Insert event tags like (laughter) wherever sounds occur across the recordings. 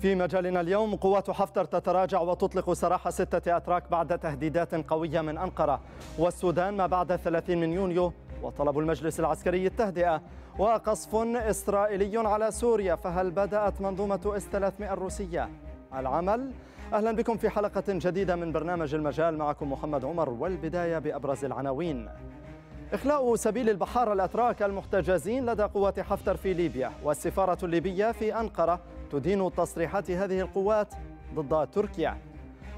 في مجالنا اليوم قوات حفتر تتراجع وتطلق سراح ستة أتراك بعد تهديدات قوية من أنقرة والسودان ما بعد 30 من يونيو وطلب المجلس العسكري التهدئة وقصف إسرائيلي على سوريا فهل بدأت منظومة إس 300 الروسية العمل؟ أهلا بكم في حلقة جديدة من برنامج المجال معكم محمد عمر والبداية بأبرز العناوين إخلاء سبيل البحار الأتراك المحتجزين لدى قوات حفتر في ليبيا والسفارة الليبية في أنقرة تدين تصريحات هذه القوات ضد تركيا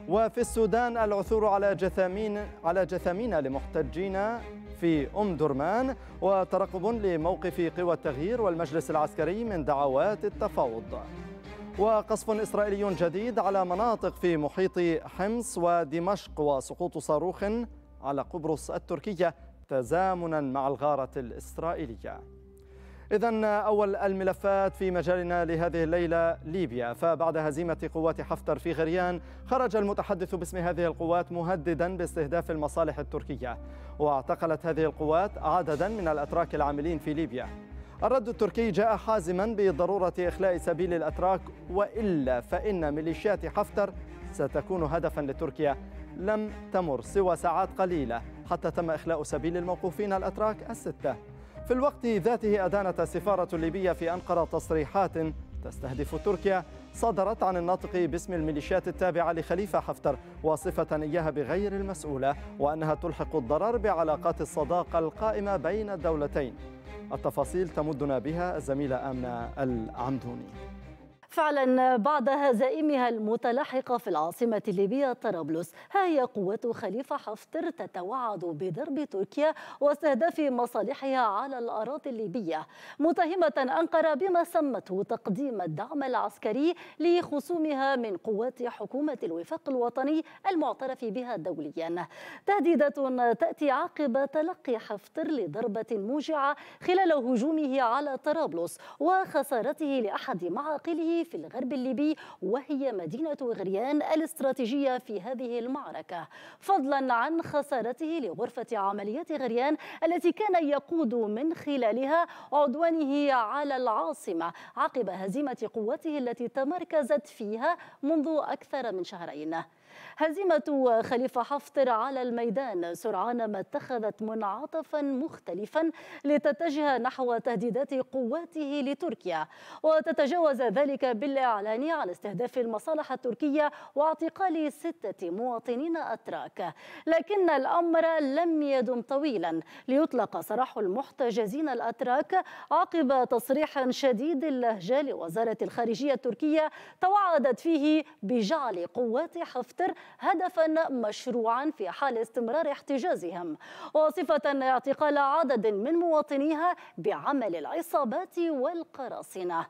وفي السودان العثور على جثامين على جثامين لمحتجين في أم درمان وترقب لموقف قوى التغيير والمجلس العسكري من دعوات التفاوض وقصف إسرائيلي جديد على مناطق في محيط حمص ودمشق وسقوط صاروخ على قبرص التركية تزامنا مع الغارة الإسرائيلية إذا أول الملفات في مجالنا لهذه الليلة ليبيا فبعد هزيمة قوات حفتر في غريان خرج المتحدث باسم هذه القوات مهددا باستهداف المصالح التركية واعتقلت هذه القوات عددا من الأتراك العاملين في ليبيا الرد التركي جاء حازما بضرورة إخلاء سبيل الأتراك وإلا فإن ميليشيات حفتر ستكون هدفا لتركيا لم تمر سوى ساعات قليلة حتى تم إخلاء سبيل الموقوفين الأتراك الستة في الوقت ذاته أدانت السفارة الليبية في أنقرة تصريحات تستهدف تركيا صدرت عن الناطق باسم الميليشيات التابعة لخليفة حفتر واصفة إياها بغير المسؤولة وأنها تلحق الضرر بعلاقات الصداقة القائمة بين الدولتين التفاصيل تمدنا بها الزميلة آمنة العمدوني فعلا بعد هزائمها المتلاحقة في العاصمة الليبية طرابلس ها هي قوات خليفة حفتر تتوعد بضرب تركيا واستهداف مصالحها على الأراضي الليبية متهمة أنقرة بما سمته تقديم الدعم العسكري لخصومها من قوات حكومة الوفاق الوطني المعترف بها دوليا تهديدة تأتي عقب تلقي حفتر لضربة موجعة خلال هجومه على طرابلس وخسارته لأحد معاقله في الغرب الليبي وهي مدينة غريان الاستراتيجية في هذه المعركة فضلا عن خسارته لغرفة عمليات غريان التي كان يقود من خلالها عدوانه على العاصمة عقب هزيمة قوته التي تمركزت فيها منذ أكثر من شهرين هزيمة خليفة حفتر على الميدان سرعان ما اتخذت منعطفا مختلفا لتتجه نحو تهديدات قواته لتركيا وتتجاوز ذلك بالإعلان على استهداف المصالح التركية واعتقال ستة مواطنين أتراك لكن الأمر لم يدم طويلا ليطلق سراح المحتجزين الأتراك عقب تصريح شديد اللهجة لوزارة الخارجية التركية توعدت فيه بجعل قوات حفتر متواتر هدفا مشروعا في حال استمرار احتجازهم وصفة اعتقال عدد من مواطنيها بعمل العصابات والقراصنة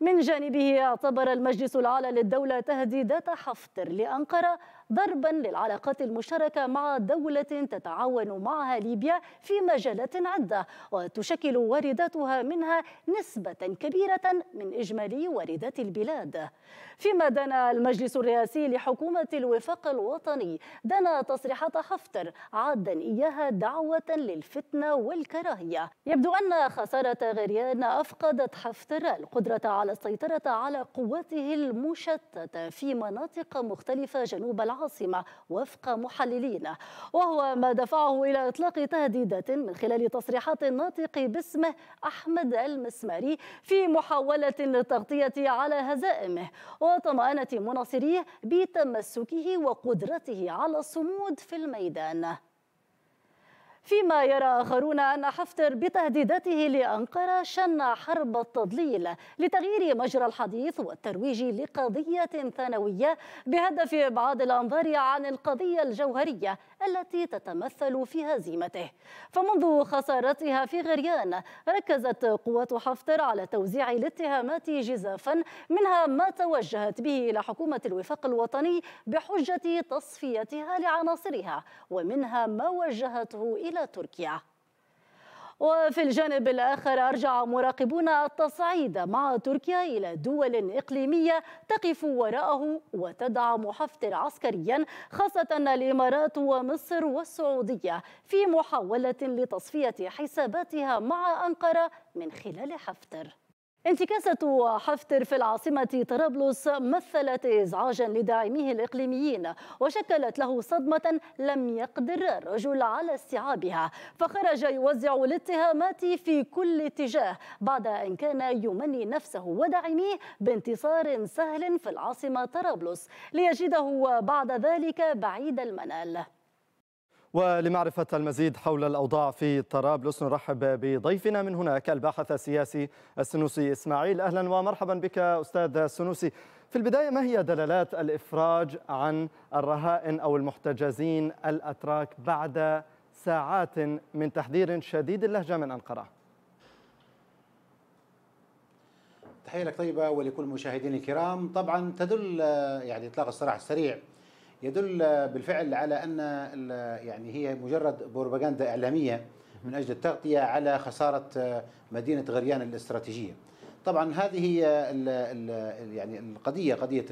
من جانبه اعتبر المجلس الأعلى للدولة تهديدات حفتر لأنقرة ضربا للعلاقات المشتركة مع دولة تتعاون معها ليبيا في مجالات عدة وتشكل وارداتها منها نسبة كبيرة من إجمالي واردات البلاد فيما دنا المجلس الرئاسي لحكومة الوفاق الوطني دنا تصريحات حفتر عادا إياها دعوة للفتنة والكراهية يبدو أن خسارة غريان أفقدت حفتر القدرة على السيطرة على قواته المشتتة في مناطق مختلفة جنوب العالم العاصمة وفق محللين وهو ما دفعه إلى إطلاق تهديدات من خلال تصريحات الناطق باسمه أحمد المسماري في محاولة للتغطية على هزائمه وطمأنة مناصريه بتمسكه وقدرته على الصمود في الميدان فيما يرى آخرون أن حفتر بتهديداته لأنقرة شن حرب التضليل لتغيير مجرى الحديث والترويج لقضية ثانوية بهدف إبعاد الأنظار عن القضية الجوهرية التي تتمثل في هزيمته فمنذ خسارتها في غريان ركزت قوات حفتر على توزيع الاتهامات جزافا منها ما توجهت به إلى حكومة الوفاق الوطني بحجة تصفيتها لعناصرها ومنها ما وجهته إلى تركيا وفي الجانب الآخر أرجع مراقبون التصعيد مع تركيا إلى دول إقليمية تقف وراءه وتدعم حفتر عسكريا خاصة الإمارات ومصر والسعودية في محاولة لتصفية حساباتها مع أنقرة من خلال حفتر انتكاسة حفتر في العاصمة طرابلس مثلت إزعاجا لداعميه الإقليميين وشكلت له صدمة لم يقدر الرجل على استيعابها فخرج يوزع الاتهامات في كل اتجاه بعد أن كان يمني نفسه وداعميه بانتصار سهل في العاصمة طرابلس ليجده بعد ذلك بعيد المنال ولمعرفة المزيد حول الأوضاع في طرابلس نرحب بضيفنا من هناك الباحث السياسي السنوسي إسماعيل أهلا ومرحبا بك أستاذ السنوسي في البداية ما هي دلالات الإفراج عن الرهائن أو المحتجزين الأتراك بعد ساعات من تحذير شديد اللهجة من أنقرة؟ تحية لك طيبة ولكل المشاهدين الكرام طبعا تدل آه، يعني إطلاق السراح السريع يدل بالفعل على ان يعني هي مجرد بروباغندا اعلاميه من اجل التغطيه على خساره آه، مدينه غريان الاستراتيجيه. طبعا هذه الـ الـ يعني القضيه قضيه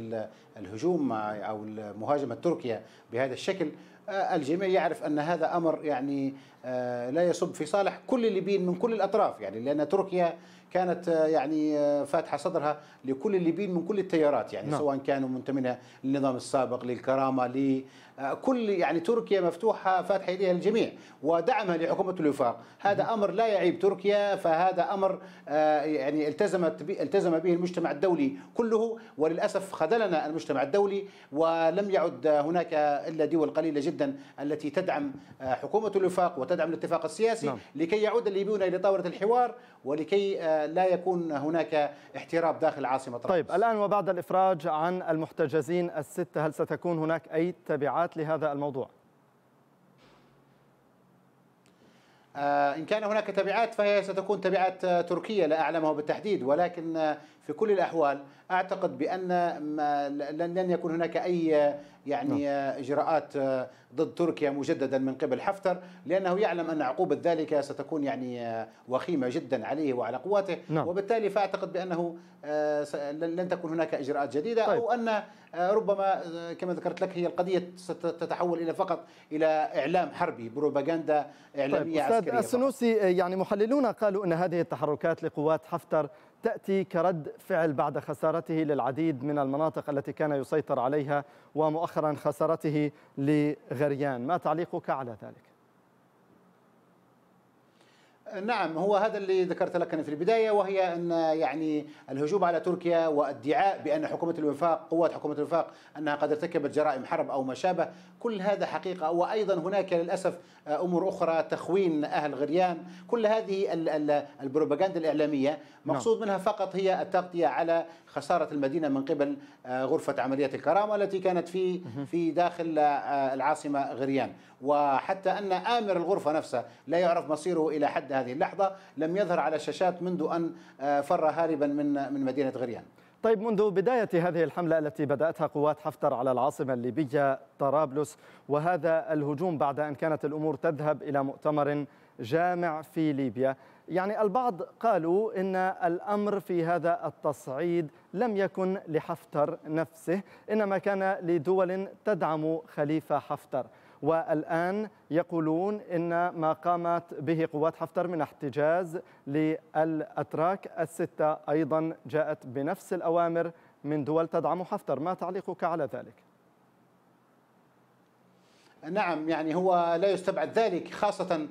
الهجوم او مهاجمه تركيا بهذا الشكل آه، الجميع يعرف ان هذا امر يعني آه، لا يصب في صالح كل الليبيين من كل الاطراف يعني لان تركيا كانت آه، يعني آه، فاتحه صدرها لكل الليبيين من كل التيارات يعني نعم. سواء كانوا منتمين للنظام السابق للكرامه لكل آه، يعني تركيا مفتوحه فاتحه يديها للجميع ودعمها لحكومه الوفاق هذا نعم. امر لا يعيب تركيا فهذا امر يعني التزمت التزم به المجتمع الدولي كله وللاسف خذلنا المجتمع الدولي ولم يعد هناك الا دول قليله جدا التي تدعم حكومه الوفاق وتدعم الاتفاق السياسي نعم. لكي يعود الليبيون الى طاوله الحوار ولكي لا يكون هناك احتراب داخل العاصمة طرابلس طيب الآن وبعد الإفراج عن المحتجزين الستة هل ستكون هناك أي تبعات لهذا الموضوع؟ آه، إن كان هناك تبعات فهي ستكون تبعات تركية لا أعلمه بالتحديد ولكن في كل الأحوال أعتقد بأن لن يكون هناك أي يعني نعم. إجراءات آه، ضد تركيا مجددا من قبل حفتر لأنه يعلم أن عقوبة ذلك ستكون يعني آه، وخيمة جدا عليه وعلى قواته نعم. وبالتالي فأعتقد بأنه آه، لن تكون هناك إجراءات جديدة طيب. أو أن ربما كما ذكرت لك هي القضية ستتحول إلى فقط إلى إعلام حربي بروباغندا إعلامية طيب. عسكرية أستاذ السنوسي يعني محللون قالوا أن هذه التحركات لقوات حفتر تأتي كرد فعل بعد خسارته للعديد من المناطق التي كان يسيطر عليها ومؤخرا خسارته لغريان ما تعليقك على ذلك؟ نعم هو هذا اللي ذكرت لك أنا في البداية وهي أن يعني الهجوم على تركيا وادعاء بأن حكومة الوفاق قوات حكومة الوفاق أنها قد ارتكبت جرائم حرب أو ما شابه كل هذا حقيقة وأيضا هناك للأسف أمور أخرى تخوين أهل غريان كل هذه البروباغندا الإعلامية نعم. مقصود منها فقط هي التغطية على خساره المدينه من قبل آه، غرفه عمليات الكرامه التي كانت في في داخل آه، العاصمه غريان وحتى ان امر الغرفه نفسه لا يعرف مصيره الى حد هذه اللحظه لم يظهر على الشاشات منذ ان آه، فر هاربا من من مدينه غريان طيب منذ بداية هذه الحملة التي بدأتها قوات حفتر على العاصمة الليبية طرابلس وهذا الهجوم بعد أن كانت الأمور تذهب إلى مؤتمر جامع في ليبيا يعني البعض قالوا ان الامر في هذا التصعيد لم يكن لحفتر نفسه انما كان لدول تدعم خليفه حفتر والان يقولون ان ما قامت به قوات حفتر من احتجاز للاتراك السته ايضا جاءت بنفس الاوامر من دول تدعم حفتر ما تعليقك على ذلك نعم يعني هو لا يستبعد ذلك خاصه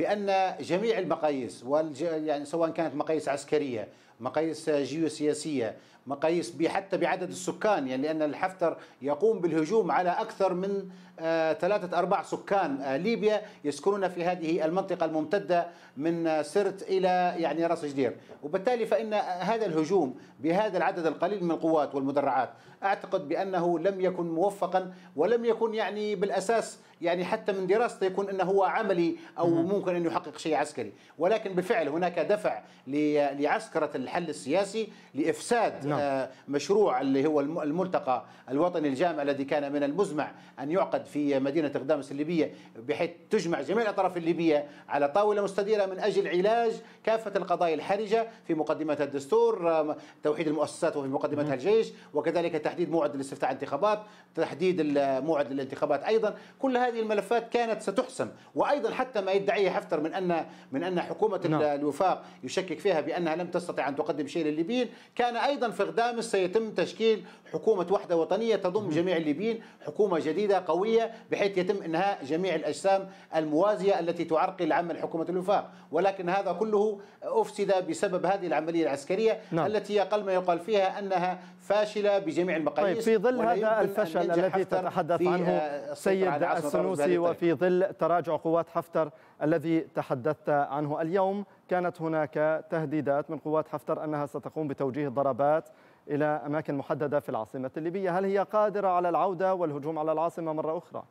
بان جميع المقاييس والج... يعني سواء كانت مقاييس عسكريه، مقاييس جيوسياسيه، مقاييس حتى بعدد السكان يعني لان الحفتر يقوم بالهجوم على اكثر من آه، ثلاثه ارباع سكان آه، ليبيا يسكنون في هذه المنطقه الممتده من آه، سرت الى يعني راس جدير، وبالتالي فان هذا الهجوم بهذا العدد القليل من القوات والمدرعات اعتقد بانه لم يكن موفقا ولم يكن يعني بالاساس يعني حتى من دراسته يكون أنه هو عملي أو ممكن انه يحقق شيء عسكري ولكن بالفعل هناك دفع لعسكرة الحل السياسي لإفساد نعم. آه، مشروع اللي هو الملتقى الوطني الجامع الذي كان من المزمع أن يعقد في مدينة اقدامس الليبية بحيث تجمع جميع الأطراف الليبية على طاولة مستديرة من أجل علاج كافة القضايا الحرجة في مقدمتها الدستور آه، توحيد المؤسسات وفي مقدمتها الجيش وكذلك تحديد موعد لاستفتاء انتخابات تحديد موعد الانتخابات أيضا كل هذه هذه الملفات كانت ستحسم وايضا حتى ما يدعيه حفتر من ان من ان حكومه نعم. الوفاق يشكك فيها بانها لم تستطع ان تقدم شيء للليبيين كان ايضا في غدامس سيتم تشكيل حكومه وحده وطنيه تضم جميع الليبيين حكومه جديده قويه بحيث يتم انهاء جميع الاجسام الموازيه التي تعرقل عمل حكومه الوفاق ولكن هذا كله افسد بسبب هذه العمليه العسكريه نعم. التي اقل ما يقال فيها انها فاشله بجميع المقاييس طيب في ظل هذا الفشل الذي تتحدث عنه آه، سيد السنوسي وفي ظل تراجع قوات حفتر الذي تحدثت عنه اليوم كانت هناك تهديدات من قوات حفتر انها ستقوم بتوجيه ضربات الى اماكن محدده في العاصمه الليبيه، هل هي قادره على العوده والهجوم على العاصمه مره اخرى؟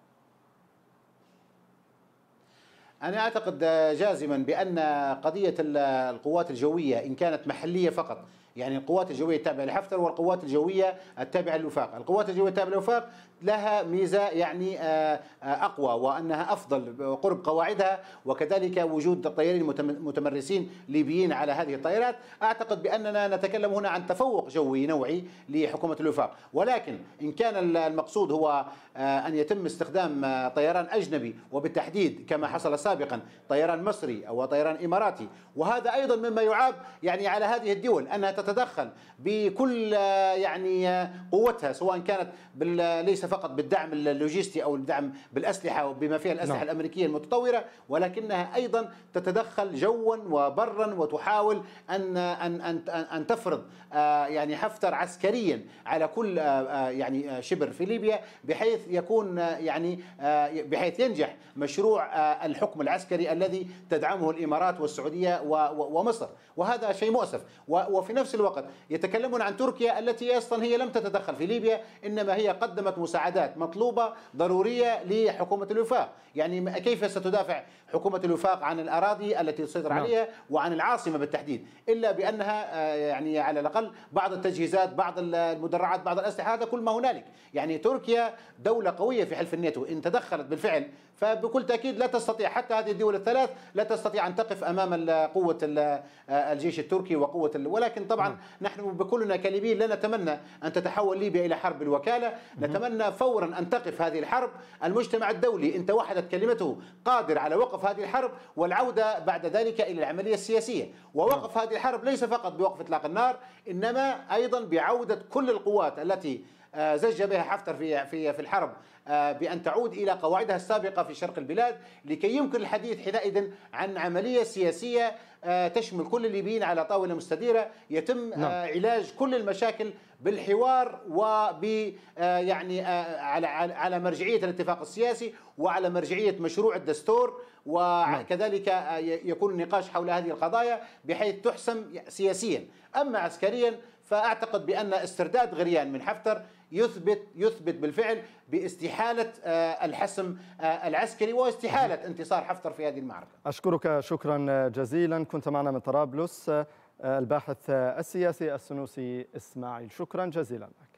أنا أعتقد جازما بأن قضية القوات الجوية إن كانت محلية فقط يعني القوات الجوية التابعة لحفتر والقوات الجوية التابعة للوفاق القوات الجوية التابعة للوفاق لها ميزه يعني آه، آه، اقوى وانها افضل قرب قواعدها وكذلك وجود طيارين متمرسين ليبيين على هذه الطائرات اعتقد باننا نتكلم هنا عن تفوق جوي نوعي لحكومه الوفاق ولكن ان كان المقصود هو آه، ان يتم استخدام طيران اجنبي وبالتحديد كما حصل سابقا طيران مصري او طيران اماراتي وهذا ايضا مما يعاب يعني على هذه الدول انها تتدخل بكل يعني قوتها سواء كانت ليس فقط بالدعم اللوجستي او الدعم بالاسلحه وبما فيها الاسلحه نعم. الامريكيه المتطوره ولكنها ايضا تتدخل جوا وبرا وتحاول ان ان ان ان تفرض آه، يعني حفتر عسكريا على كل آه، آه، يعني شبر في ليبيا بحيث يكون يعني بحيث ينجح مشروع الحكم العسكري الذي تدعمه الامارات والسعوديه ومصر وهذا شيء مؤسف وفي نفس الوقت يتكلمون عن تركيا التي اصلا هي لم تتدخل في ليبيا انما هي قدمت مساعدة مساعدات مطلوبة ضرورية لحكومة الوفاق يعني كيف ستدافع حكومة الوفاق عن الأراضي التي تسيطر نعم. عليها وعن العاصمة بالتحديد إلا بأنها آه، يعني على الأقل بعض التجهيزات بعض المدرعات بعض الأسلحة هذا كل ما هنالك يعني تركيا دولة قوية في حلف الناتو إن تدخلت بالفعل فبكل تأكيد لا تستطيع حتى هذه الدول الثلاث لا تستطيع أن تقف أمام قوة الجيش التركي وقوة ولكن طبعا نعم. نحن بكلنا كليبيين لا نتمنى أن تتحول ليبيا إلى حرب الوكالة نتمنى فورا أن تقف هذه الحرب المجتمع الدولي إن توحدت كلمته قادر على وقف هذه الحرب والعودة بعد ذلك إلى العملية السياسية ووقف نعم. هذه الحرب ليس فقط بوقف إطلاق النار إنما أيضا بعودة كل القوات التي آه، زج بها حفتر في في في الحرب آه، بأن تعود إلى قواعدها السابقة في شرق البلاد لكي يمكن الحديث حينئذ عن عملية سياسية آه، تشمل كل الليبيين على طاولة مستديرة يتم نعم. علاج كل المشاكل بالحوار وب يعني على على مرجعية الاتفاق السياسي وعلى مرجعية مشروع الدستور وكذلك نعم. يكون النقاش حول هذه القضايا بحيث تحسم سياسيا أما عسكريا فأعتقد بأن استرداد غريان من حفتر يثبت يثبت بالفعل باستحاله آه، الحسم آه، العسكري واستحاله انتصار حفتر في هذه المعركه. اشكرك شكرا جزيلا كنت معنا من طرابلس آه، الباحث السياسي السنوسي اسماعيل شكرا جزيلا لك.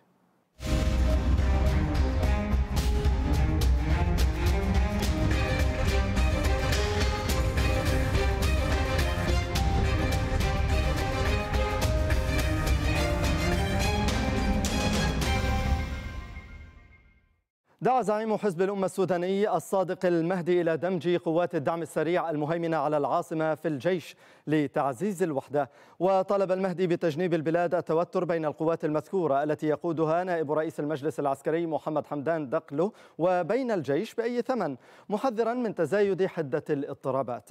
دعا زعيم حزب الأمة السوداني الصادق المهدي إلى دمج قوات الدعم السريع المهيمنة على العاصمة في الجيش لتعزيز الوحدة وطلب المهدي بتجنيب البلاد التوتر بين القوات المذكورة التي يقودها نائب رئيس المجلس العسكري محمد حمدان دقلو وبين الجيش بأي ثمن محذرا من تزايد حدة الاضطرابات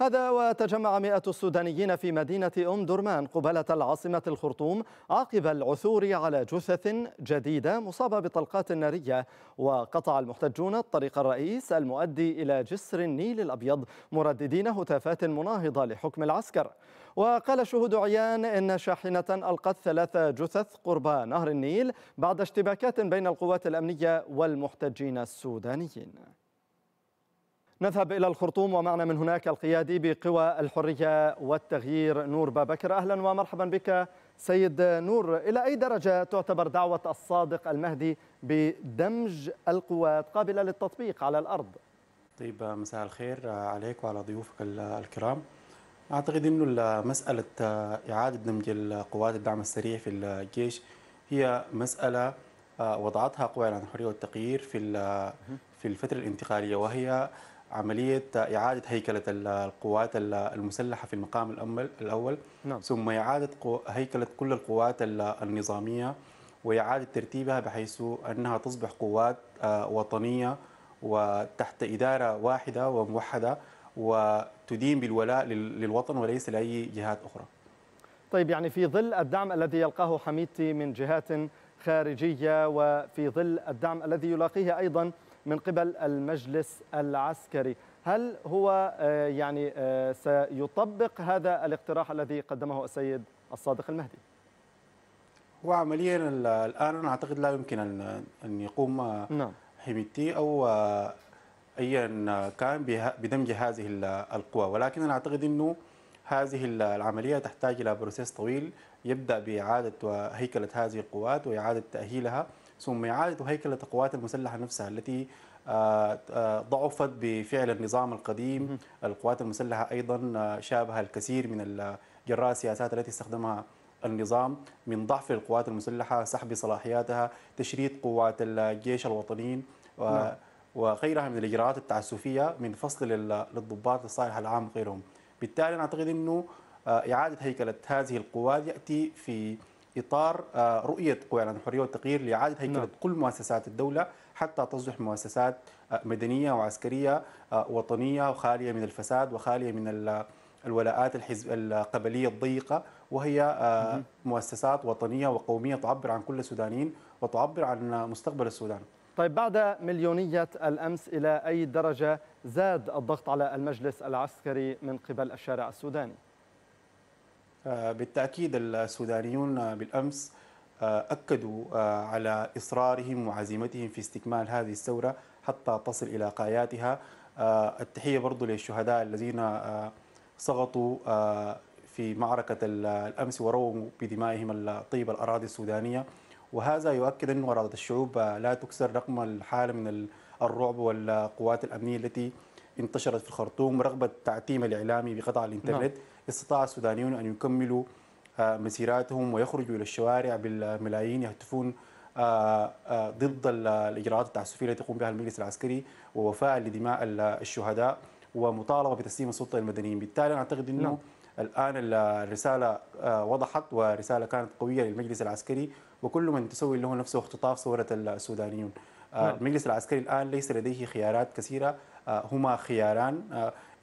هذا وتجمع مئة السودانيين في مدينة أم درمان قبالة العاصمة الخرطوم عقب العثور على جثث جديدة مصابة بطلقات نارية وقطع المحتجون الطريق الرئيس المؤدي إلى جسر النيل الأبيض مرددين هتافات مناهضة لحكم العسكر وقال شهود عيان إن شاحنة ألقت ثلاث جثث قرب نهر النيل بعد اشتباكات بين القوات الأمنية والمحتجين السودانيين نذهب إلى الخرطوم ومعنا من هناك القيادي بقوى الحرية والتغيير نور بابكر أهلا ومرحبا بك سيد نور إلى أي درجة تعتبر دعوة الصادق المهدي بدمج القوات قابلة للتطبيق على الأرض؟ طيب مساء الخير عليك وعلى ضيوفك الكرام أعتقد أنه مسألة إعادة دمج القوات الدعم السريع في الجيش هي مسألة وضعتها قوى الحرية والتغيير في في الفترة الانتقالية وهي عملية إعادة هيكلة القوات المسلحة في المقام الأول نعم. ثم إعادة هيكلة كل القوات النظامية وإعادة ترتيبها بحيث أنها تصبح قوات آه، وطنية وتحت إدارة واحدة وموحدة وتدين بالولاء للوطن وليس لأي جهات أخرى طيب يعني في ظل الدعم الذي يلقاه حميدتي من جهات خارجية وفي ظل الدعم الذي يلاقيه أيضا من قبل المجلس العسكري هل هو آه، يعني آه، سيطبق هذا الاقتراح الذي قدمه السيد الصادق المهدي هو عمليا الان انا اعتقد لا يمكن ان ان يقوم آه، نعم. حميتي او ايا كان بدمج هذه القوى ولكن انا اعتقد انه هذه العمليه تحتاج الى بروسيس طويل يبدا باعاده هيكله هذه القوات واعاده تاهيلها ثم إعادة هيكلة القوات المسلحة نفسها التي آه، آه، ضعفت بفعل النظام القديم القوات المسلحة أيضا آه، شابها الكثير من جراء السياسات التي استخدمها النظام من ضعف القوات المسلحة سحب صلاحياتها تشريد قوات الجيش الوطنيين نعم. وغيرها من الإجراءات التعسفية من فصل للضباط الصالح العام وغيرهم بالتالي أنا أعتقد أنه إعادة هيكلة هذه القوات يأتي في اطار آه، رؤيه قوى الحريه والتغيير لاعاده هيكله نعم. كل مؤسسات الدوله حتى تصبح مؤسسات آه، مدنيه وعسكريه آه، وطنيه وخاليه من الفساد وخاليه من الولاءات الحزب القبليه الضيقه وهي مؤسسات وطنيه وقوميه تعبر عن كل السودانيين وتعبر عن مستقبل السودان. طيب بعد مليونية الأمس إلى أي درجة زاد الضغط على المجلس العسكري من قبل الشارع السوداني؟ آه، بالتأكيد السودانيون بالأمس آه، أكدوا آه، على إصرارهم وعزيمتهم في استكمال هذه الثورة حتى تصل إلى قاياتها التحية برضو للشهداء الذين سقطوا في معركة الأمس ورووا بدمائهم الطيب الأراضي السودانية وهذا يؤكد أن إرادة الشعوب لا تكسر رقم الحالة من الرعب والقوات الأمنية التي انتشرت في الخرطوم رغبة تعتيم الإعلامي بقطع الإنترنت نعم. استطاع السودانيون أن يكملوا آه، مسيراتهم ويخرجوا إلى الشوارع بالملايين يهتفون آه، آه، ضد الإجراءات التعسفية التي يقوم بها المجلس العسكري ووفاء لدماء الشهداء ومطالبة بتسليم السلطة للمدنيين بالتالي أنا أعتقد أنه نعم. الآن الرسالة وضحت ورسالة كانت قوية للمجلس العسكري وكل من تسوي له نفسه اختطاف صورة السودانيون نعم. المجلس العسكري الآن ليس لديه خيارات كثيرة هما خياران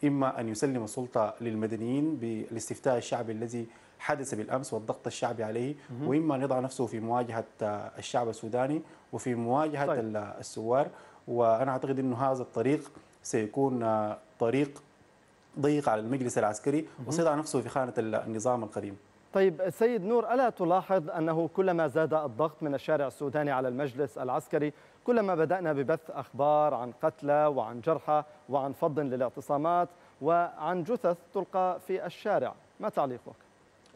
إما أن يسلم السلطة للمدنيين بالاستفتاء الشعبي الذي حدث بالأمس والضغط الشعبي عليه وإما أن يضع نفسه في مواجهة آه، الشعب السوداني وفي مواجهة طيب. الثوار آه، وأنا أعتقد أن هذا الطريق سيكون آه، طريق ضيق على المجلس العسكري وسيضع نفسه في خانة النظام القديم طيب سيد نور ألا تلاحظ أنه كلما زاد الضغط من الشارع السوداني على المجلس العسكري كلما بدأنا ببث أخبار عن قتلى وعن جرحى وعن فض للاعتصامات وعن جثث تلقى في الشارع ما تعليقك؟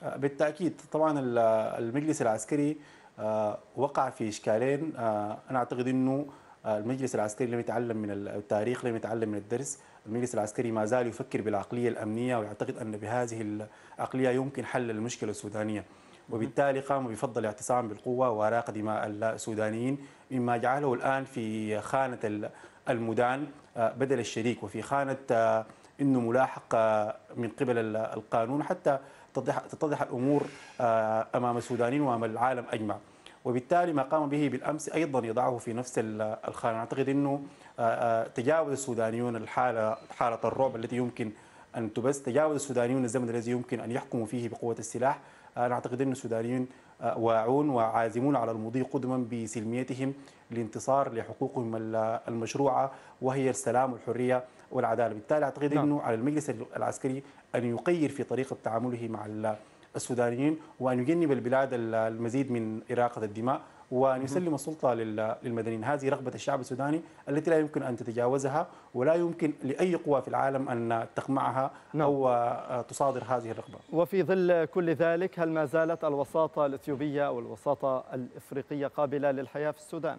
آه، بالتأكيد طبعا المجلس العسكري آه، وقع في إشكالين آه، أنا أعتقد أنه المجلس العسكري لم يتعلم من التاريخ لم يتعلم من الدرس المجلس العسكري ما زال يفكر بالعقلية الأمنية ويعتقد أن بهذه العقلية يمكن حل المشكلة السودانية وبالتالي قام بفضل الاعتصام بالقوة واراق دماء السودانيين مما جعله الآن في خانة المدان آه، بدل الشريك وفي خانة آه، أنه ملاحق آه، من قبل القانون حتى تتضح الأمور أمام السودانيين وأمام العالم أجمع وبالتالي ما قام به بالأمس أيضا يضعه في نفس الخانة أعتقد أنه تجاوز السودانيون الحالة حالة الرعب التي يمكن أن تبث تجاوز السودانيون الزمن الذي يمكن أن يحكموا فيه بقوة السلاح انا آه، اعتقد ان السودانيين آه، واعون وعازمون على المضي قدما بسلميتهم لانتصار لحقوقهم المشروعه وهي السلام والحريه والعداله، بالتالي اعتقد نعم. انه على المجلس العسكري ان يقير في طريقه تعامله مع السودانيين وان يجنب البلاد المزيد من اراقه الدماء ونسلم السلطه للمدنيين هذه رغبه الشعب السوداني التي لا يمكن ان تتجاوزها ولا يمكن لاي قوى في العالم ان تقمعها نعم. او آه، تصادر هذه الرغبه وفي ظل كل ذلك هل ما زالت الوساطه الاثيوبيه او الوساطه الافريقيه قابله للحياه في السودان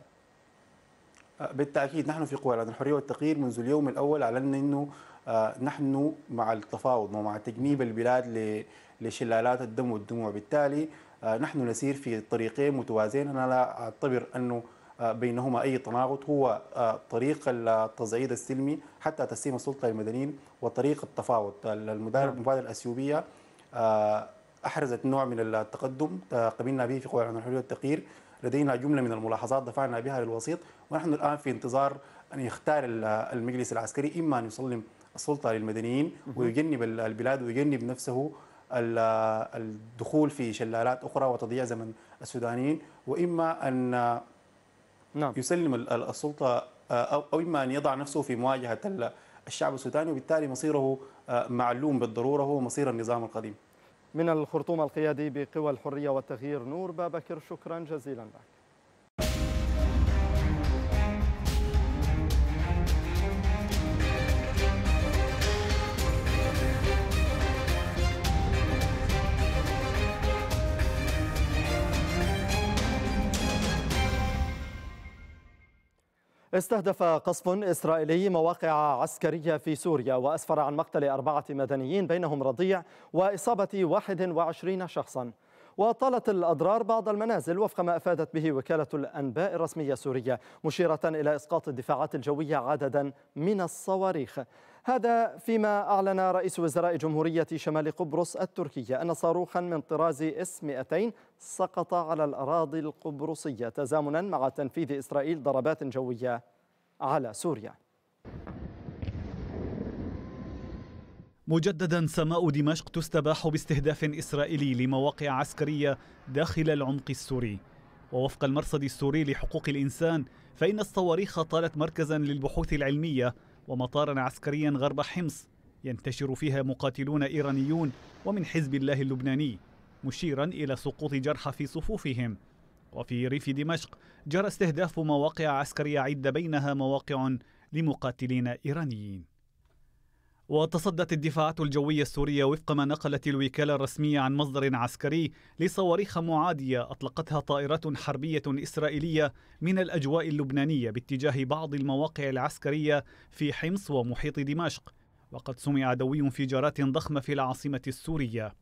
آه، بالتاكيد نحن في قوى الحريه والتغيير منذ اليوم الاول اعلنا انه آه، نحن مع التفاوض ومع تجنيب البلاد لشلالات الدم والدموع بالتالي آه، نحن نسير في طريقين متوازيين أنا لا أعتبر أنه آه، بينهما أي تناقض هو آه، طريق التصعيد السلمي حتى تسليم السلطة للمدنيين وطريق التفاوض نعم. المبادرة الأثيوبية أحرزت نوع من التقدم قبلنا به في قوى الحريه والتغيير لدينا جملة من الملاحظات دفعنا بها للوسيط ونحن الآن في انتظار أن يختار المجلس العسكري إما أن يسلم السلطة للمدنيين ويجنب البلاد ويجنب نفسه الدخول في شلالات اخرى وتضييع زمن السودانيين واما ان نعم. يسلم السلطه او اما ان يضع نفسه في مواجهه الشعب السوداني وبالتالي مصيره آه، معلوم بالضروره هو مصير النظام القديم. من الخرطوم القيادي بقوى الحريه والتغيير نور بابكر شكرا جزيلا لك. استهدف قصف إسرائيلي مواقع عسكرية في سوريا وأسفر عن مقتل أربعة مدنيين بينهم رضيع وإصابة 21 شخصاً وطالت الأضرار بعض المنازل وفق ما أفادت به وكالة الأنباء الرسمية السورية مشيرة إلى إسقاط الدفاعات الجوية عددا من الصواريخ هذا فيما أعلن رئيس وزراء جمهورية شمال قبرص التركية أن صاروخا من طراز اس 200 سقط على الأراضي القبرصية تزامنا مع تنفيذ إسرائيل ضربات جوية على سوريا مجددا سماء دمشق تستباح باستهداف إسرائيلي لمواقع عسكرية داخل العمق السوري ووفق المرصد السوري لحقوق الإنسان فإن الصواريخ طالت مركزا للبحوث العلمية ومطارا عسكريا غرب حمص ينتشر فيها مقاتلون إيرانيون ومن حزب الله اللبناني مشيرا إلى سقوط جرحى في صفوفهم وفي ريف دمشق جرى استهداف مواقع عسكرية عدة بينها مواقع لمقاتلين إيرانيين وتصدت الدفاعات الجوية السورية وفق ما نقلت الوكالة الرسمية عن مصدر عسكري لصواريخ معادية أطلقتها طائرات حربية إسرائيلية من الأجواء اللبنانية باتجاه بعض المواقع العسكرية في حمص ومحيط دمشق وقد سمع دوي انفجارات ضخمة في العاصمة السورية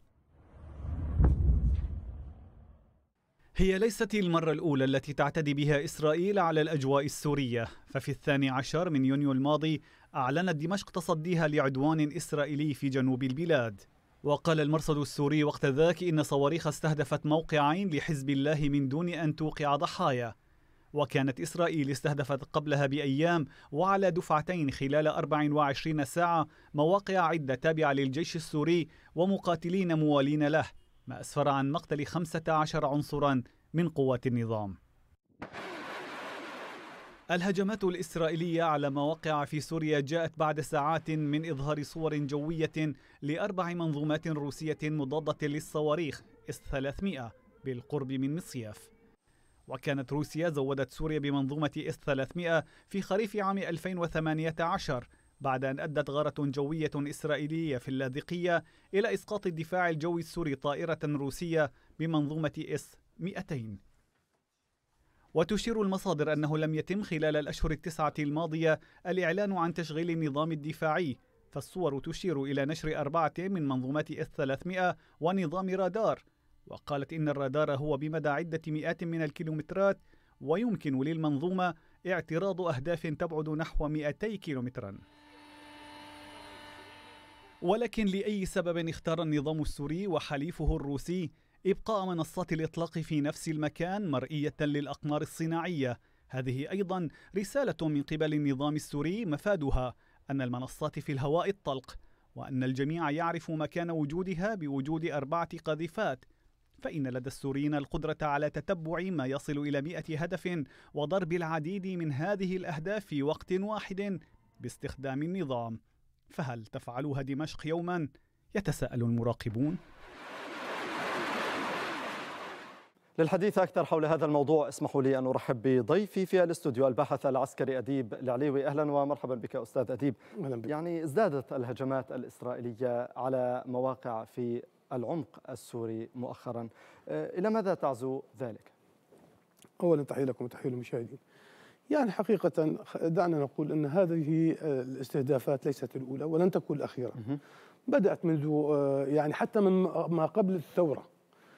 هي ليست المرة الأولى التي تعتدي بها إسرائيل على الأجواء السورية ففي الثاني عشر من يونيو الماضي أعلنت دمشق تصديها لعدوان إسرائيلي في جنوب البلاد وقال المرصد السوري وقت ذاك إن صواريخ استهدفت موقعين لحزب الله من دون أن توقع ضحايا وكانت إسرائيل استهدفت قبلها بأيام وعلى دفعتين خلال 24 ساعة مواقع عدة تابعة للجيش السوري ومقاتلين موالين له ما أسفر عن مقتل 15 عنصرا من قوات النظام الهجمات الإسرائيلية على مواقع في سوريا جاءت بعد ساعات من إظهار صور جوية لأربع منظومات روسية مضادة للصواريخ إس 300 بالقرب من مصياف وكانت روسيا زودت سوريا بمنظومة إس 300 في خريف عام 2018 بعد أن أدت غارة جوية إسرائيلية في اللاذقية إلى إسقاط الدفاع الجوي السوري طائرة روسية بمنظومة إس 200 وتشير المصادر أنه لم يتم خلال الأشهر التسعة الماضية الإعلان عن تشغيل النظام الدفاعي فالصور تشير إلى نشر أربعة من منظومات إس 300 ونظام رادار وقالت إن الرادار هو بمدى عدة مئات من الكيلومترات ويمكن للمنظومة اعتراض أهداف تبعد نحو 200 كيلومتراً ولكن لأي سبب اختار النظام السوري وحليفه الروسي إبقاء منصات الإطلاق في نفس المكان مرئية للأقمار الصناعية هذه أيضا رسالة من قبل النظام السوري مفادها أن المنصات في الهواء الطلق وأن الجميع يعرف مكان وجودها بوجود أربعة قذيفات فإن لدى السوريين القدرة على تتبع ما يصل إلى مئة هدف وضرب العديد من هذه الأهداف في وقت واحد باستخدام النظام فهل تفعلها دمشق يوما؟ يتساءل المراقبون للحديث أكثر حول هذا الموضوع اسمحوا لي أن أرحب بضيفي في الاستوديو الباحث العسكري أديب العليوي أهلا ومرحبا بك أستاذ أديب بك. يعني ازدادت الهجمات الإسرائيلية على مواقع في العمق السوري مؤخرا آه، إلى ماذا تعزو ذلك؟ أولا تحية لكم وتحية للمشاهدين يعني حقيقة دعنا نقول أن هذه آه، الاستهدافات ليست الأولى ولن تكون الأخيرة بدأت منذ آه، يعني حتى من ما قبل الثورة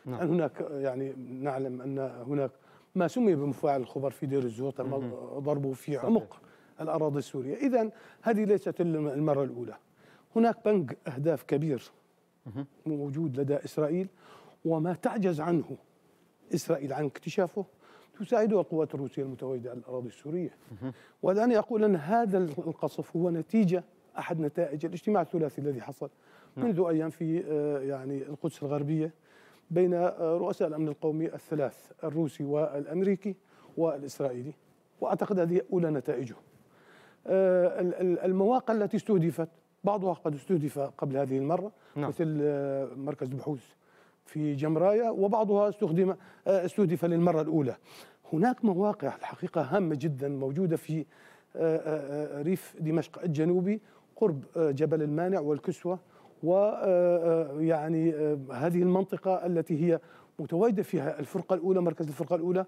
نعم. أن هناك يعني نعلم أن هناك ما سمي بمفاعل الخبر في دير الزور تم ضربه في عمق الأراضي السورية إذا هذه ليست المرة الأولى هناك بنك أهداف كبير موجود لدى إسرائيل وما تعجز عنه إسرائيل عن اكتشافه تساعده القوات الروسية المتواجدة على الأراضي السورية والآن يقول أن هذا القصف هو نتيجة أحد نتائج الاجتماع الثلاثي الذي حصل نعم. منذ أيام في آه، يعني القدس الغربية بين آه، رؤساء الأمن القومي الثلاث الروسي والأمريكي والإسرائيلي وأعتقد هذه أولى نتائجه آه، المواقع التي استهدفت بعضها قد استهدف قبل هذه المرة نعم. مثل آه، مركز بحوث في جمرايا وبعضها استخدم استهدف للمرة الأولى هناك مواقع الحقيقة هامة جدا موجودة في ريف دمشق الجنوبي قرب جبل المانع والكسوة ويعني آه، آه، آه، هذه المنطقة التي هي متواجدة فيها الفرقة الأولى مركز الفرقة الأولى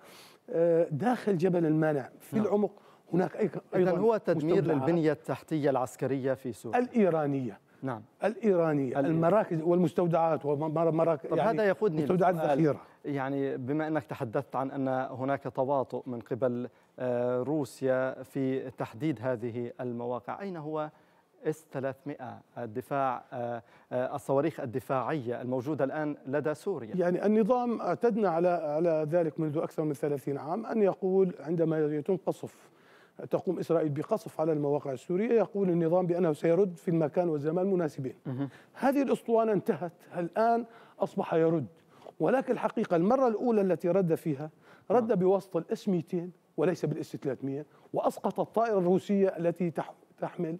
داخل جبل المانع في نعم. العمق هناك أيضا هو تدمير للبنية التحتية العسكرية في سوريا الإيرانية نعم الإيرانية المراكز والمستودعات ومراكز طب يعني هذا يقودني مستودعات ذخيرة يعني بما أنك تحدثت عن أن هناك تواطؤ من قبل روسيا في تحديد هذه المواقع أين هو اس 300 الدفاع آه، آه، الصواريخ الدفاعيه الموجوده الان لدى سوريا يعني النظام اعتدنا على على ذلك منذ اكثر من 30 عام ان يقول عندما يتم قصف تقوم اسرائيل بقصف على المواقع السوريه يقول النظام بانه سيرد في المكان والزمان المناسبين هذه الاسطوانه انتهت الان اصبح يرد ولكن الحقيقه المره الاولى التي رد فيها رد نعم. بواسطه الاس 200 وليس بالاس 300 واسقط الطائره الروسيه التي تحمل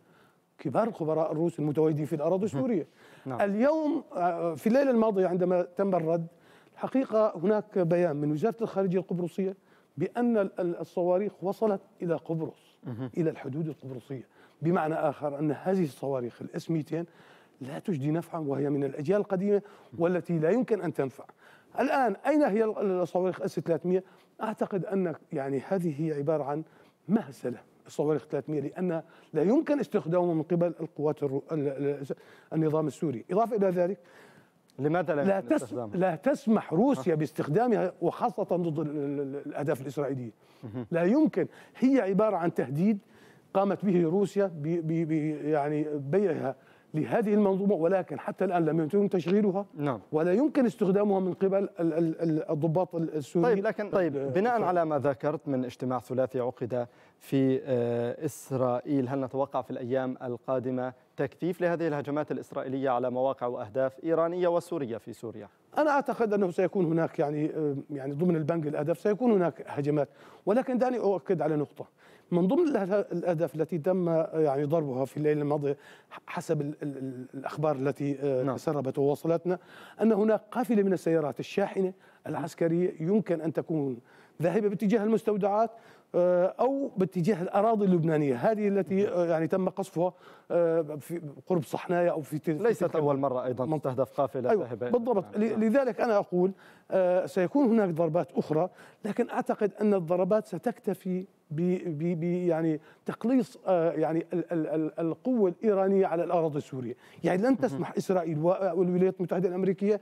كبار الخبراء الروس المتواجدين في الأراضي السورية نعم. اليوم آه، في الليلة الماضية عندما تم الرد الحقيقة هناك بيان من وزارة الخارجية القبرصية بأن الصواريخ وصلت إلى قبرص إلى الحدود القبرصية بمعنى آخر أن هذه الصواريخ الاس 200 لا تجدي نفعا وهي من الأجيال القديمة والتي لا يمكن أن تنفع الآن أين هي الصواريخ اس 300 أعتقد أن يعني هذه هي عبارة عن مهزلة الصواريخ 300 لأن لا يمكن استخدامه من قبل القوات الرو... النظام السوري إضافة إلى ذلك لماذا لا, لا, تس... لا تسمح روسيا باستخدامها وخاصة ضد الأهداف الإسرائيلية لا يمكن هي عبارة عن تهديد قامت به روسيا ب... ب... ب... يعني بيعها لهذه المنظومة ولكن حتى الآن لم يتم تشغيلها نعم. ولا يمكن استخدامها من قبل الضباط السوريين طيب لكن طيب بناء على ما ذكرت من اجتماع ثلاثي عقد في آه، إسرائيل هل نتوقع في الأيام القادمة تكثيف لهذه الهجمات الإسرائيلية على مواقع وأهداف إيرانية وسورية في سوريا؟ أنا أعتقد أنه سيكون هناك يعني آه، يعني ضمن البنك الأهداف سيكون هناك هجمات ولكن دعني أؤكد على نقطة من ضمن الاهداف التي تم يعني ضربها في الليله الماضيه حسب الـ الـ الاخبار التي آه، نعم. ووصلتنا ان هناك قافله من السيارات الشاحنه العسكريه يمكن ان تكون ذاهبه باتجاه المستودعات آه، او باتجاه الاراضي اللبنانيه هذه التي آه، يعني تم قصفها آه، في قرب صحنايا او في ليست اول مره ايضا تهدف تستهدف قافله أيوة بالضبط يعني. لذلك انا اقول سيكون هناك ضربات اخرى لكن اعتقد ان الضربات ستكتفي ب يعني تقليص يعني القوه الايرانيه على الاراضي السوريه، يعني لن تسمح اسرائيل والولايات المتحده الامريكيه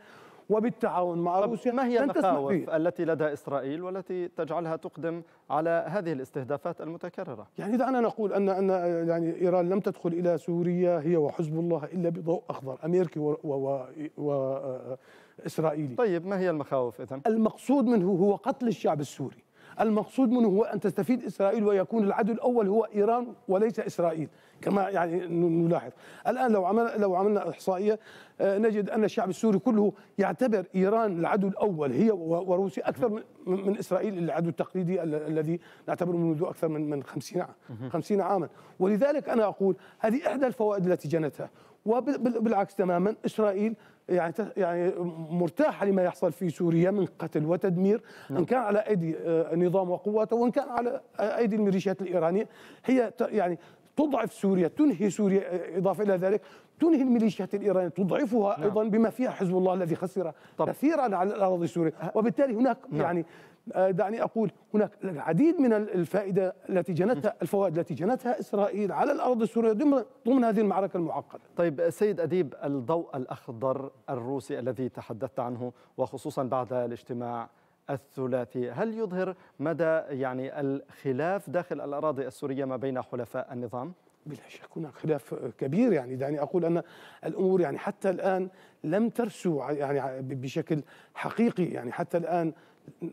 وبالتعاون مع روسيا ما هي المخاوف التي لدى إسرائيل والتي تجعلها تقدم على هذه الاستهدافات المتكررة يعني دعنا نقول أن أن يعني إيران لم تدخل إلى سوريا هي وحزب الله إلا بضوء أخضر أمريكي و, و, و آه، إسرائيلي طيب ما هي المخاوف اذا؟ المقصود منه هو قتل الشعب السوري المقصود منه هو أن تستفيد إسرائيل ويكون العدو الأول هو إيران وليس إسرائيل كما يعني نلاحظ الان لو عملنا لو عملنا احصائيه آه، نجد ان الشعب السوري كله يعتبر ايران العدو الاول هي وروسيا اكثر من, من اسرائيل العدو التقليدي الذي نعتبره منذ اكثر من من 50 50 عاما ولذلك انا اقول هذه احدى الفوائد التي جنتها وبالعكس تماما اسرائيل يعني يعني مرتاحه لما يحصل في سوريا من قتل وتدمير نعم. ان كان على ايدي آه، نظام وقواته وان كان على ايدي الميليشيات الايرانيه هي يعني تضعف سوريا تنهي سوريا آه، إضافة إلى ذلك تنهي الميليشيات الإيرانية تضعفها نعم. أيضا بما فيها حزب الله الذي خسر طب. كثيرا على الأراضي السورية وبالتالي هناك نعم. يعني آه، دعني أقول هناك العديد من الفائدة التي جنتها الفوائد التي جنتها إسرائيل على الأرض السورية ضمن, ضمن هذه المعركة المعقدة طيب سيد أديب الضوء الأخضر الروسي الذي تحدثت عنه وخصوصا بعد الاجتماع الثلاثي هل يظهر مدى يعني الخلاف داخل الأراضي السورية ما بين حلفاء النظام؟ بلا شك هناك خلاف كبير يعني دعني اقول ان الامور يعني حتى الان لم ترسو يعني بشكل حقيقي يعني حتى الان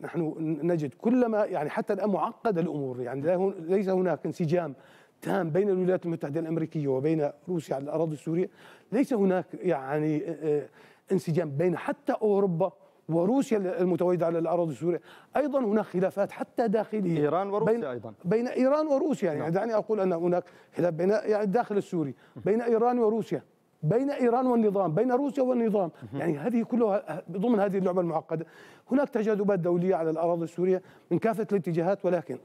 نحن نجد كلما يعني حتى الان معقد الامور يعني ليس هناك انسجام تام بين الولايات المتحده الامريكيه وبين روسيا على الاراضي السوريه ليس هناك يعني آه، آه، انسجام بين حتى اوروبا وروسيا المتواجده على الاراضي السوريه ايضا هناك خلافات حتى داخليه ايران وروسيا بين ايضا بين ايران وروسيا يعني نعم. دعني اقول ان هناك خلاف بين يعني الداخل السوري بين ايران وروسيا بين ايران والنظام بين روسيا والنظام يعني هذه كلها ضمن هذه اللعبه المعقده هناك تجاذبات دوليه على الاراضي السوريه من كافه الاتجاهات ولكن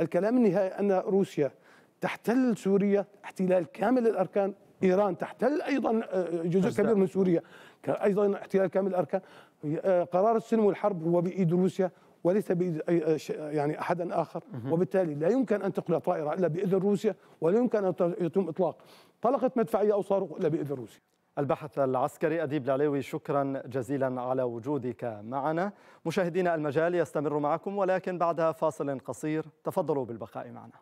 الكلام النهائي ان روسيا تحتل سوريا احتلال كامل الاركان ايران تحتل ايضا آه، جزء كبير من سوريا ايضا احتلال كامل الاركان قرار السلم والحرب هو بايد روسيا وليس بايد يعني احدا اخر وبالتالي لا يمكن ان تقلع طائره الا باذن روسيا ولا يمكن ان يتم اطلاق طلقه مدفعيه او صاروخ الا باذن روسيا البحث العسكري أديب العليوي شكرا جزيلا على وجودك معنا مشاهدينا المجال يستمر معكم ولكن بعد فاصل قصير تفضلوا بالبقاء معنا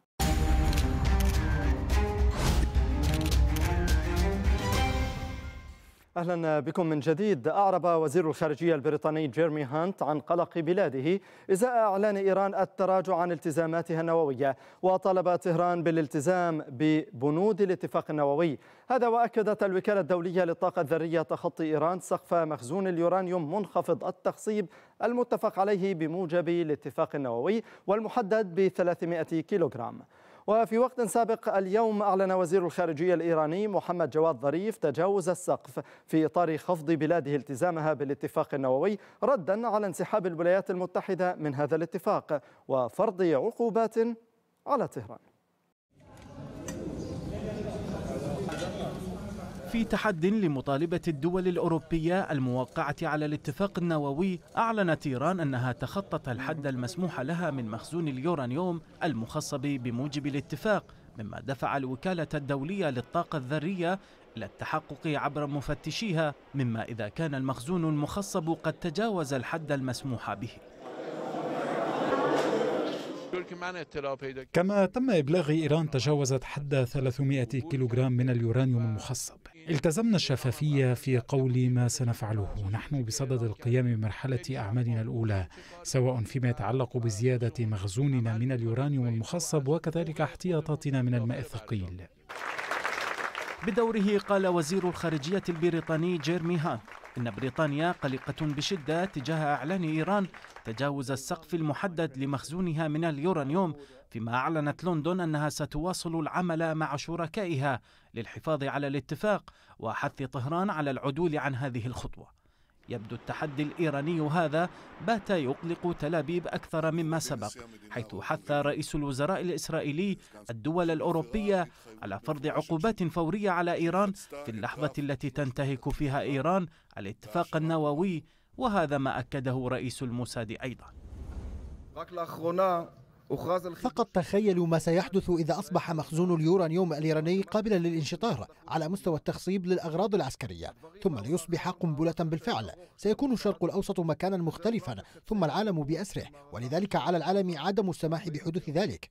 أهلا بكم من جديد أعرب وزير الخارجية البريطاني جيرمي هانت عن قلق بلاده إزاء إعلان إيران التراجع عن التزاماتها النووية وطلب طهران بالالتزام ببنود الاتفاق النووي هذا وأكدت الوكالة الدولية للطاقة الذرية تخطي إيران سقف مخزون اليورانيوم منخفض التخصيب المتفق عليه بموجب الاتفاق النووي والمحدد ب 300 كيلوغرام وفي وقت سابق اليوم أعلن وزير الخارجية الإيراني محمد جواد ظريف تجاوز السقف في إطار خفض بلاده التزامها بالاتفاق النووي ردا على انسحاب الولايات المتحدة من هذا الاتفاق وفرض عقوبات على طهران في تحد لمطالبة الدول الأوروبية الموقعة على الاتفاق النووي أعلنت إيران أنها تخطت الحد المسموح لها من مخزون اليورانيوم المخصب بموجب الاتفاق مما دفع الوكالة الدولية للطاقة الذرية إلى التحقق عبر مفتشيها مما إذا كان المخزون المخصب قد تجاوز الحد المسموح به كما تم إبلاغ إيران تجاوزت حد 300 كيلوغرام من اليورانيوم المخصب التزمنا الشفافية في قول ما سنفعله نحن بصدد القيام بمرحلة أعمالنا الأولى سواء فيما يتعلق بزيادة مخزوننا من اليورانيوم المخصب وكذلك احتياطاتنا من الماء الثقيل بدوره قال وزير الخارجية البريطاني جيرمي هان إن بريطانيا قلقة بشدة تجاه إعلان إيران تجاوز السقف المحدد لمخزونها من اليورانيوم فيما أعلنت لندن أنها ستواصل العمل مع شركائها للحفاظ على الاتفاق وحث طهران على العدول عن هذه الخطوة يبدو التحدي الإيراني هذا بات يقلق تل أبيب أكثر مما سبق حيث حث رئيس الوزراء الإسرائيلي الدول الأوروبية على فرض عقوبات فورية على إيران في اللحظة التي تنتهك فيها إيران الاتفاق النووي وهذا ما أكده رئيس الموساد أيضا فقط تخيلوا ما سيحدث إذا أصبح مخزون اليورانيوم الإيراني قابلا للانشطار على مستوى التخصيب للأغراض العسكرية ثم ليصبح قنبلة بالفعل سيكون الشرق الأوسط مكانا مختلفا ثم العالم بأسره ولذلك على العالم عدم السماح بحدوث ذلك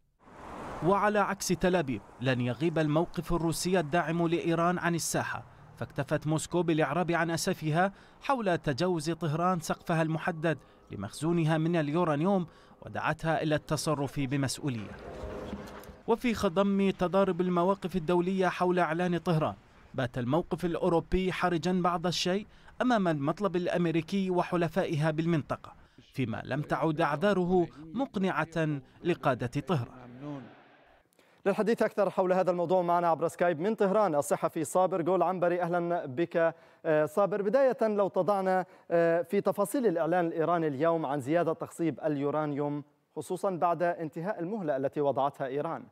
وعلى عكس تل أبيب لن يغيب الموقف الروسي الداعم لإيران عن الساحة فاكتفت موسكو بالإعراب عن أسفها حول تجاوز طهران سقفها المحدد لمخزونها من اليورانيوم ودعتها إلى التصرف بمسؤولية وفي خضم تضارب المواقف الدولية حول إعلان طهران بات الموقف الأوروبي حرجا بعض الشيء أمام المطلب الأمريكي وحلفائها بالمنطقة فيما لم تعد أعذاره مقنعة لقادة طهران للحديث أكثر حول هذا الموضوع معنا عبر سكايب من طهران الصحفي صابر جول عنبري أهلا بك آه، صابر بداية لو تضعنا آه، في تفاصيل الإعلان الإيراني اليوم عن زيادة تخصيب اليورانيوم خصوصا بعد انتهاء المهلة التي وضعتها إيران